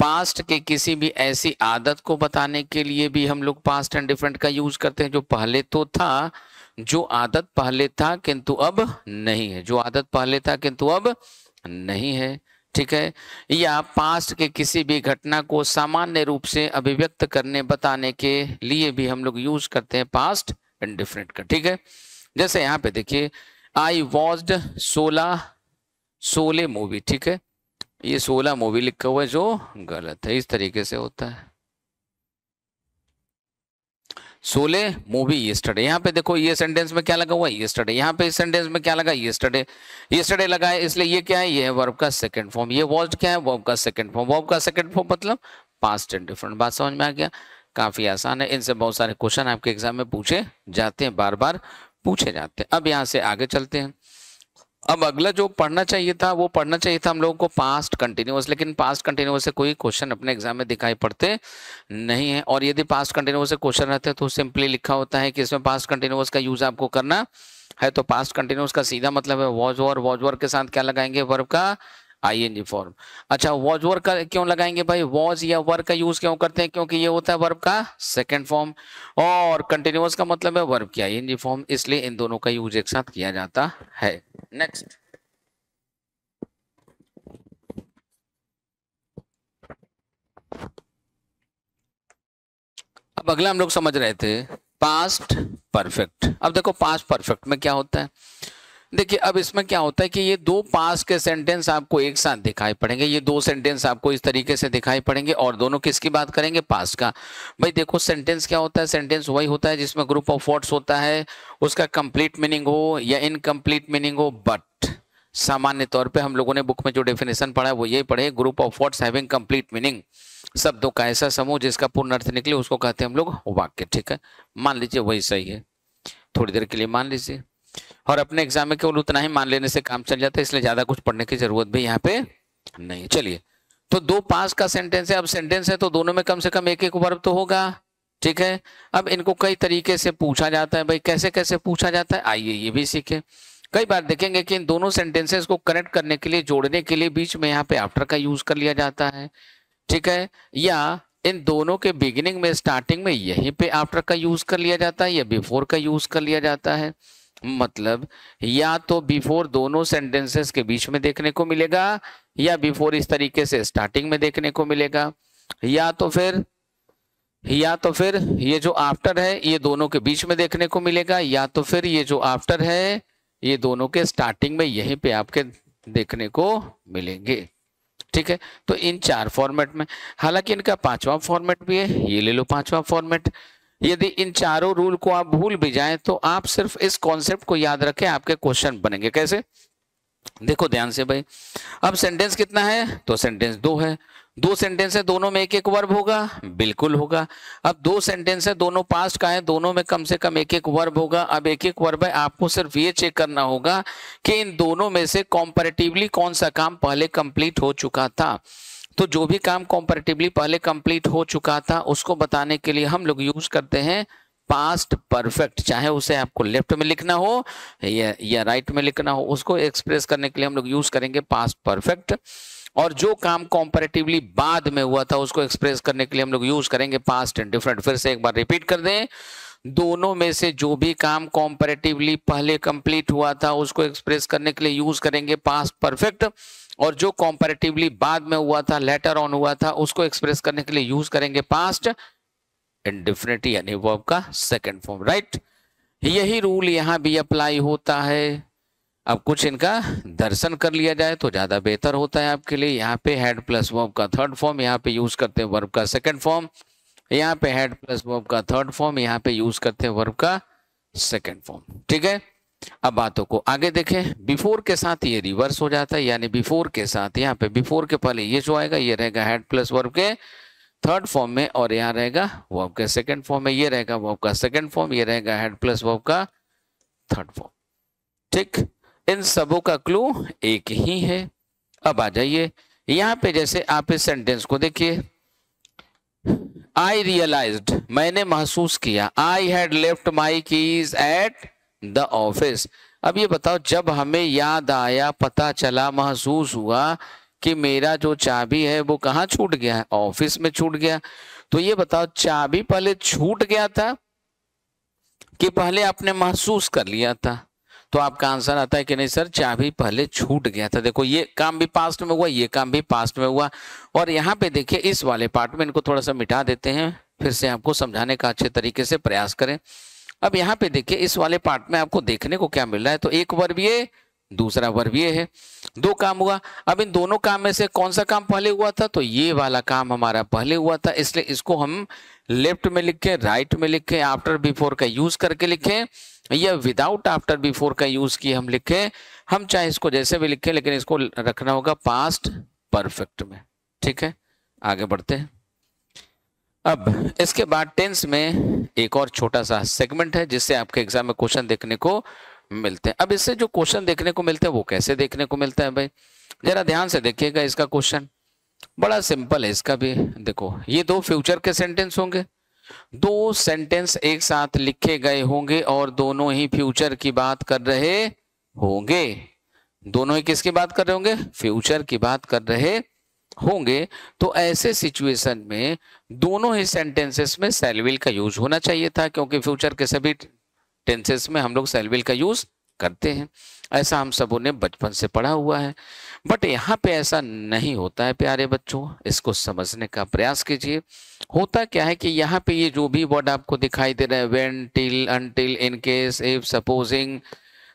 पास्ट के किसी भी ऐसी आदत को बताने के लिए भी हम लोग पास्ट एंड डिफरेंट का यूज करते हैं जो पहले तो था जो आदत पहले था किंतु अब नहीं है जो आदत पहले था किंतु अब नहीं है ठीक है या पास्ट के किसी भी घटना को सामान्य रूप से अभिव्यक्त करने बताने के लिए भी हम लोग यूज करते हैं पास्ट एंड डिफरेंट का ठीक है जैसे यहाँ पे देखिए आई वॉज सोला सोले मूवी ठीक है ये सोलह मूवी लिखा हुआ है जो गलत है इस तरीके से होता है सोले मूवी स्टडे यहाँ पे देखो ये सेंटेंस में क्या लगा हुआ है स्टडे यहाँ पे इस सेंटेंस में क्या लगा ये स्टडे लगा है इसलिए ये क्या है ये है वर्ब का सेकंड फॉर्म ये वॉज क्या है वर्ब का सेकंड फॉर्म वर्ब का सेकंड फॉर्म मतलब पास्ट एंड डिफरेंट बात समझ में आ गया काफ़ी आसान है इनसे बहुत सारे क्वेश्चन आपके एग्जाम में पूछे जाते हैं बार बार पूछे जाते हैं अब यहाँ से आगे चलते हैं अब अगला जो पढ़ना चाहिए था वो पढ़ना चाहिए था हम लोगों को पास्ट कंटिन्यूस लेकिन पास्ट कंटिन्यूस से कोई क्वेश्चन अपने एग्जाम में दिखाई पड़ते नहीं है और यदि पास्ट कंटिन्यूस से क्वेश्चन रहते हैं तो सिंपली लिखा होता है कि इसमें पास्ट कंटिन्यूस का यूज आपको करना है तो पास्ट कंटिन्यूस का सीधा मतलब है वॉज वॉर वॉज वॉर के साथ क्या लगाएंगे वर्ब का आईएनजी फॉर्म अच्छा वॉज वर्क का क्यों लगाएंगे भाई वॉज या वर्क का यूज क्यों करते हैं क्योंकि ये होता है वर्ब का सेकंड फॉर्म और कंटिन्यूस का मतलब है वर्ब की आईएनजी फॉर्म इसलिए इन दोनों का यूज एक साथ किया जाता है नेक्स्ट अब अगला हम लोग समझ रहे थे पास्ट परफेक्ट अब देखो पास्ट परफेक्ट में क्या होता है देखिए अब इसमें क्या होता है कि ये दो पास के सेंटेंस आपको एक साथ दिखाई पड़ेंगे ये दो सेंटेंस आपको इस तरीके से दिखाई पड़ेंगे और दोनों किसकी बात करेंगे पास का भाई देखो सेंटेंस क्या होता है सेंटेंस वही होता है जिसमें ग्रुप ऑफ वर्ड्स होता है उसका कंप्लीट मीनिंग हो या इनकम्प्लीट मीनिंग हो बट सामान्य तौर पे हम लोगों ने बुक में जो डेफिनेशन पढ़ा है वो यही पढ़े group of words having complete meaning शब्दों का ऐसा समूह जिसका पूर्ण अर्थ निकले उसको कहते हैं हम लोग वाक्य ठीक है मान लीजिए वही सही है थोड़ी देर के लिए मान लीजिए और अपने एग्जाम में केवल उतना ही मान लेने से काम चल जाता है इसलिए ज्यादा कुछ पढ़ने की जरूरत भी यहाँ पे नहीं चलिए तो दो पास का सेंटेंस है अब सेंटेंस है तो दोनों में कम से कम एक एक वर्ब तो होगा ठीक है अब इनको कई तरीके से पूछा जाता है भाई कैसे कैसे पूछा जाता है आइए ये भी सीखे कई बार देखेंगे कि इन दोनों सेंटेंसेस को कनेक्ट करने के लिए जोड़ने के लिए बीच में यहाँ पे आफ्टर का यूज कर लिया जाता है ठीक है या इन दोनों के बिगिनिंग में स्टार्टिंग में यहीं पे आफ्टर का यूज कर लिया जाता है या बिफोर का यूज कर लिया जाता है मतलब या तो बिफोर दोनों सेंटेंसेस के बीच में देखने को मिलेगा या बिफोर इस तरीके से स्टार्टिंग में देखने को मिलेगा या तो फिर या तो फिर ये जो आफ्टर है ये दोनों के बीच में देखने को मिलेगा या तो फिर ये जो आफ्टर है ये दोनों के स्टार्टिंग में यहीं पे आपके देखने को मिलेंगे ठीक है तो इन चार फॉर्मेट में हालांकि इनका पांचवा फॉर्मेट भी है ये ले लो पांचवा फॉर्मेट यदि इन चारों रूल को आप भूल भी जाएं तो आप सिर्फ इस कॉन्सेप्ट को याद रखें आपके क्वेश्चन बनेंगे कैसे देखो ध्यान से भाई अब सेंटेंस कितना है तो सेंटेंस दो है दो सेंटेंस है दोनों में एक एक वर्ब होगा बिल्कुल होगा अब दो सेंटेंस है दोनों पास्ट का है दोनों में कम से कम एक एक वर्ब होगा अब एक एक वर्ब है आपको सिर्फ ये चेक करना होगा कि इन दोनों में से कॉम्परेटिवली कौन सा काम पहले कंप्लीट हो चुका था तो जो भी काम कॉम्परेटिवली पहले कंप्लीट हो चुका था उसको बताने के लिए हम लोग यूज करते हैं पास्ट परफेक्ट चाहे उसे आपको लेफ्ट में लिखना हो या, या राइट में लिखना हो उसको एक्सप्रेस करने के लिए हम लोग यूज करेंगे पास्ट परफेक्ट और जो काम कॉम्परेटिवली बाद में हुआ था उसको एक्सप्रेस करने के लिए हम लोग यूज करेंगे पास्ट एंड डिफरेंट फिर से एक बार रिपीट कर दें दोनों में से जो भी काम कॉम्परेटिवली पहले कंप्लीट हुआ था उसको एक्सप्रेस करने के लिए यूज करेंगे पास्ट परफेक्ट और जो कॉम्पेरेटिवली बाद में हुआ था लेटर ऑन हुआ था उसको एक्सप्रेस करने के लिए यूज करेंगे पास्ट इनडिफिनेटी यानी वर्ब का सेकेंड फॉर्म राइट यही रूल यहां भी अप्लाई होता है अब कुछ इनका दर्शन कर लिया जाए तो ज़्यादा बेहतर होता है आपके लिए यहाँ पे हेड प्लस वर्ब का थर्ड फॉर्म यहाँ पे यूज़ करते हैं वर्ब का सेकंड फॉर्म यहाँ पे हेड प्लस वर्ब का थर्ड फॉर्म यहाँ पे यूज़ करते हैं वर्ब का सेकंड फॉर्म ठीक है अब बातों को आगे देखें बिफोर के साथ ये रिवर्स हो जाता है यानी बिफोर के साथ यहाँ पे बिफोर के पहले ये जो आएगा ये रहेगा हेड प्लस वर्ब के थर्ड फॉर्म में और यहाँ रहेगा वर्ब का सेकंड फॉर्म में ये रहेगा वर्ब का सेकंड फॉर्म ये रहेगा हेड प्लस वर्ब का थर्ड फॉर्म ठीक इन सबों का क्लू एक ही है अब आ जाइए यहाँ पे जैसे आप इस सेंटेंस को देखिए आई रियलाइज मैंने महसूस किया I had left my keys at the office अब ये बताओ जब हमें याद आया पता चला महसूस हुआ कि मेरा जो चाबी है वो कहाँ छूट गया है ऑफिस में छूट गया तो ये बताओ चाबी पहले छूट गया था कि पहले आपने महसूस कर लिया था तो आपका आंसर आता है कि नहीं सर चाबी पहले छूट गया था देखो ये काम भी पास्ट में हुआ ये काम भी पास्ट में हुआ और यहाँ पे देखिए इस वाले पार्ट में इनको थोड़ा सा मिटा देते हैं फिर से आपको समझाने का अच्छे तरीके से प्रयास करें अब यहां पे देखिए इस वाले पार्ट में आपको देखने को क्या मिल रहा है तो एक वर्ब ये दूसरा वर्ब ये है दो काम हुआ अब इन दोनों काम में से कौन सा काम पहले हुआ था तो ये वाला काम हमारा पहले हुआ था इसलिए इसको हम लेफ्ट में लिखें राइट में लिखें आफ्टर बिफोर का यूज करके लिखें या विदाउट आफ्टर बिफोर का यूज किए हम लिखें हम चाहे इसको जैसे भी लिखें लेकिन इसको रखना होगा पास्ट परफेक्ट में ठीक है आगे बढ़ते हैं अब इसके बाद टेंस में एक और छोटा सा सेगमेंट है जिससे आपके एग्जाम में क्वेश्चन देखने को मिलते हैं अब इससे जो क्वेश्चन देखने को मिलते हैं वो कैसे देखने को मिलता है भाई जरा ध्यान से देखिएगा इसका क्वेश्चन बड़ा सिंपल है इसका भी देखो ये दो फ्यूचर के सेंटेंस होंगे दो सेंटेंस एक साथ लिखे गए होंगे और दोनों ही फ्यूचर की बात कर रहे होंगे दोनों ही किसकी बात कर रहे होंगे फ्यूचर की बात कर रहे होंगे तो ऐसे सिचुएशन में दोनों ही सेंटेंसेस में सेलविल का यूज होना चाहिए था क्योंकि फ्यूचर के सभी टेंसेस में हम लोग सेलविल का यूज करते हैं ऐसा हम सबों ने बचपन से पढ़ा हुआ है बट यहाँ पे ऐसा नहीं होता है प्यारे बच्चों इसको समझने का प्रयास कीजिए होता क्या है कि यहाँ पे ये जो भी वर्ड आपको दिखाई दे रहा है when till until in case if supposing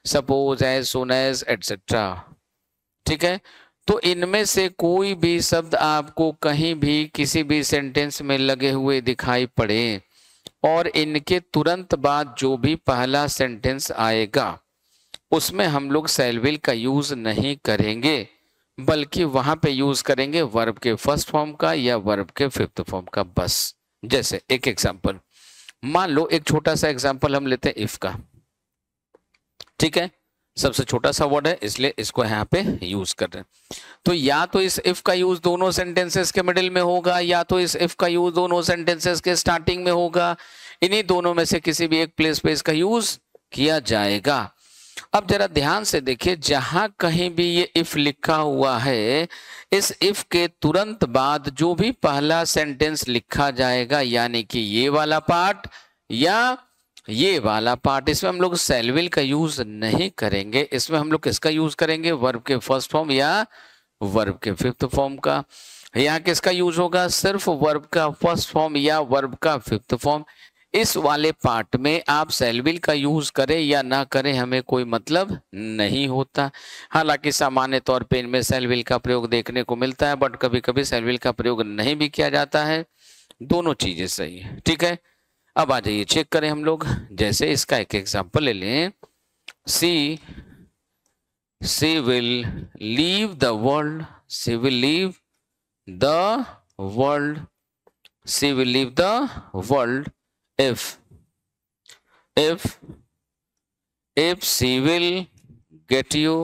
suppose as soon as etcetera ठीक है तो इनमें से कोई भी शब्द आपको कहीं भी किसी भी सेंटेंस में लगे हुए दिखाई पड़े और इनके तुरंत बाद जो भी पहला सेंटेंस आएगा उसमें हम लोग सेलविल का यूज़ नहीं करेंगे बल्कि वहां पे यूज़ करेंगे वर्ब के फर्स्ट फॉर्म का या वर्ब के फिफ्थ फॉर्म का बस जैसे एक एग्जाम्पल मान लो एक छोटा सा एग्जाम्पल हम लेते हैं इफ का ठीक है सबसे छोटा सा वर्ड है इसलिए इसको यहाँ पे यूज कर रहे हैं तो या तो इस इफ का यूज दोनों सेंटेंसेस के मिडिल में होगा या तो इस इफ का यूज दोनों सेंटेंसेस के स्टार्टिंग में होगा इन्हीं दोनों में से किसी भी एक प्लेस पे इसका यूज किया जाएगा अब जरा ध्यान से देखिए जहां कहीं भी ये इफ लिखा हुआ है इस इफ के तुरंत बाद जो भी पहला सेंटेंस लिखा जाएगा यानी कि ये वाला पार्ट या ये वाला पार्ट इसमें हम लोग सेलविल का यूज नहीं करेंगे इसमें हम लोग किसका यूज करेंगे वर्ब के फर्स्ट फॉर्म या वर्ब के फिफ्थ फॉर्म का यहाँ किसका यूज होगा सिर्फ वर्ब का फर्स्ट फॉर्म या वर्ब का फिफ्थ फॉर्म इस वाले पार्ट में आप सेलविल का यूज करें या ना करें हमें कोई मतलब नहीं होता हालांकि सामान्य तौर पे इनमें सेलविल का प्रयोग देखने को मिलता है बट कभी कभी सेलविल का प्रयोग नहीं भी किया जाता है दोनों चीजें सही है ठीक है अब आ जाइए चेक करें हम लोग जैसे इसका एक एग्जाम्पल ले लें she she will leave the world she will leave the world she will leave the world if if if she will get you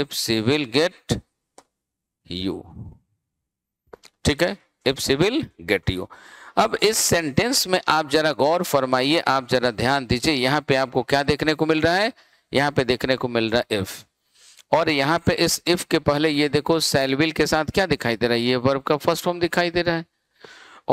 if she will get you ठीक है if she will get you अब इस सेंटेंस में आप जरा गौर फरमाइए आप जरा ध्यान दीजिए यहाँ पे आपको क्या देखने को मिल रहा है यहाँ पे देखने को मिल रहा है इफ और यहाँ पे इस इफ के पहले ये देखो सेलविल के साथ क्या दिखाई दे रहा है ये वर्ब का फर्स्ट फॉर्म दिखाई दे रहा है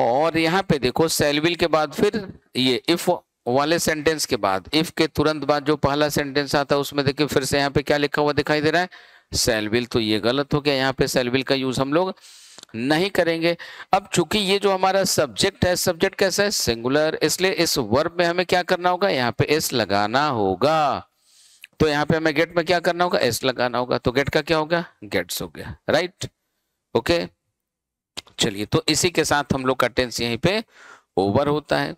और यहाँ पे देखो सेलविल के बाद फिर ये इफ वाले सेंटेंस के बाद इफ के तुरंत बाद जो पहला सेंटेंस आता है उसमें देखिए फिर से यहाँ पे क्या लिखा हुआ दिखाई दे रहा है सेलविल तो ये गलत हो गया यहाँ पे सेलविल का यूज हम लोग नहीं करेंगे अब चूंकि ये जो हमारा सब्जेक्ट है सब्जेक्ट कैसा है सिंगुलर इसलिए इस वर्ब में हमें क्या करना होगा यहाँ पे एस लगाना होगा तो यहाँ पे हमें गेट में क्या करना होगा एस लगाना होगा तो गेट का क्या होगा गेट्स हो गया राइट ओके चलिए तो इसी के साथ हम लोग का टेंस यहीं पे ओवर होता है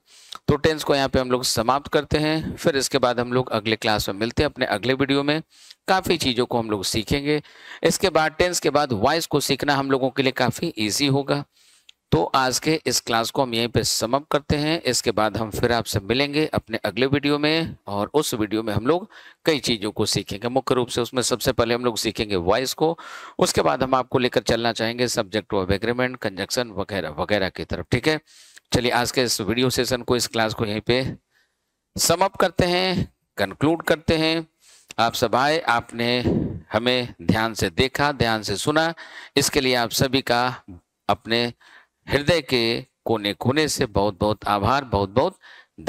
तो टेंस को यहाँ पे हम लोग समाप्त करते हैं फिर इसके बाद हम लोग अगले क्लास में मिलते हैं अपने अगले वीडियो में काफ़ी चीज़ों को हम लोग सीखेंगे इसके बाद टेंस के बाद वॉइस को सीखना हम लोगों के लिए काफ़ी ईजी होगा तो आज के इस क्लास को हम यहीं पर समअप करते हैं इसके बाद हम फिर आपसे मिलेंगे अपने अगले वीडियो में और उस वीडियो में हम लोग कई चीज़ों को सीखेंगे मुख्य रूप से उसमें सबसे पहले हम लोग सीखेंगे वॉइस को उसके बाद हम आपको लेकर चलना चाहेंगे सब्जेक्ट ऑफ एग्रीमेंट कंजक्शन वगैरह वगैरह की तरफ ठीक है चलिए आज के इस वीडियो सेशन को इस क्लास को यहीं पर समअप करते हैं कंक्लूड करते हैं आप सब आए आपने हमें ध्यान से देखा ध्यान से सुना इसके लिए आप सभी का अपने हृदय के कोने कोने से बहुत बहुत आभार बहुत बहुत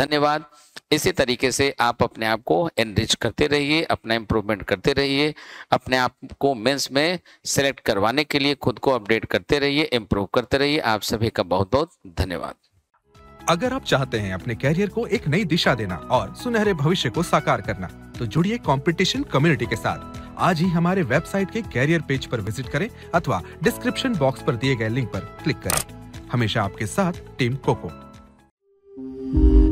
धन्यवाद इसी तरीके से आप अपने आप को एनरिच करते रहिए अपना इम्प्रूवमेंट करते रहिए अपने आप को मेंस में सेलेक्ट करवाने के लिए खुद को अपडेट करते रहिए इम्प्रूव करते रहिए आप सभी का बहुत बहुत धन्यवाद अगर आप चाहते हैं अपने कैरियर को एक नई दिशा देना और सुनहरे भविष्य को साकार करना तो जुड़िए कंपटीशन कम्युनिटी के साथ आज ही हमारे वेबसाइट के कैरियर पेज पर विजिट करें अथवा डिस्क्रिप्शन बॉक्स पर दिए गए लिंक पर क्लिक करें हमेशा आपके साथ टीम कोको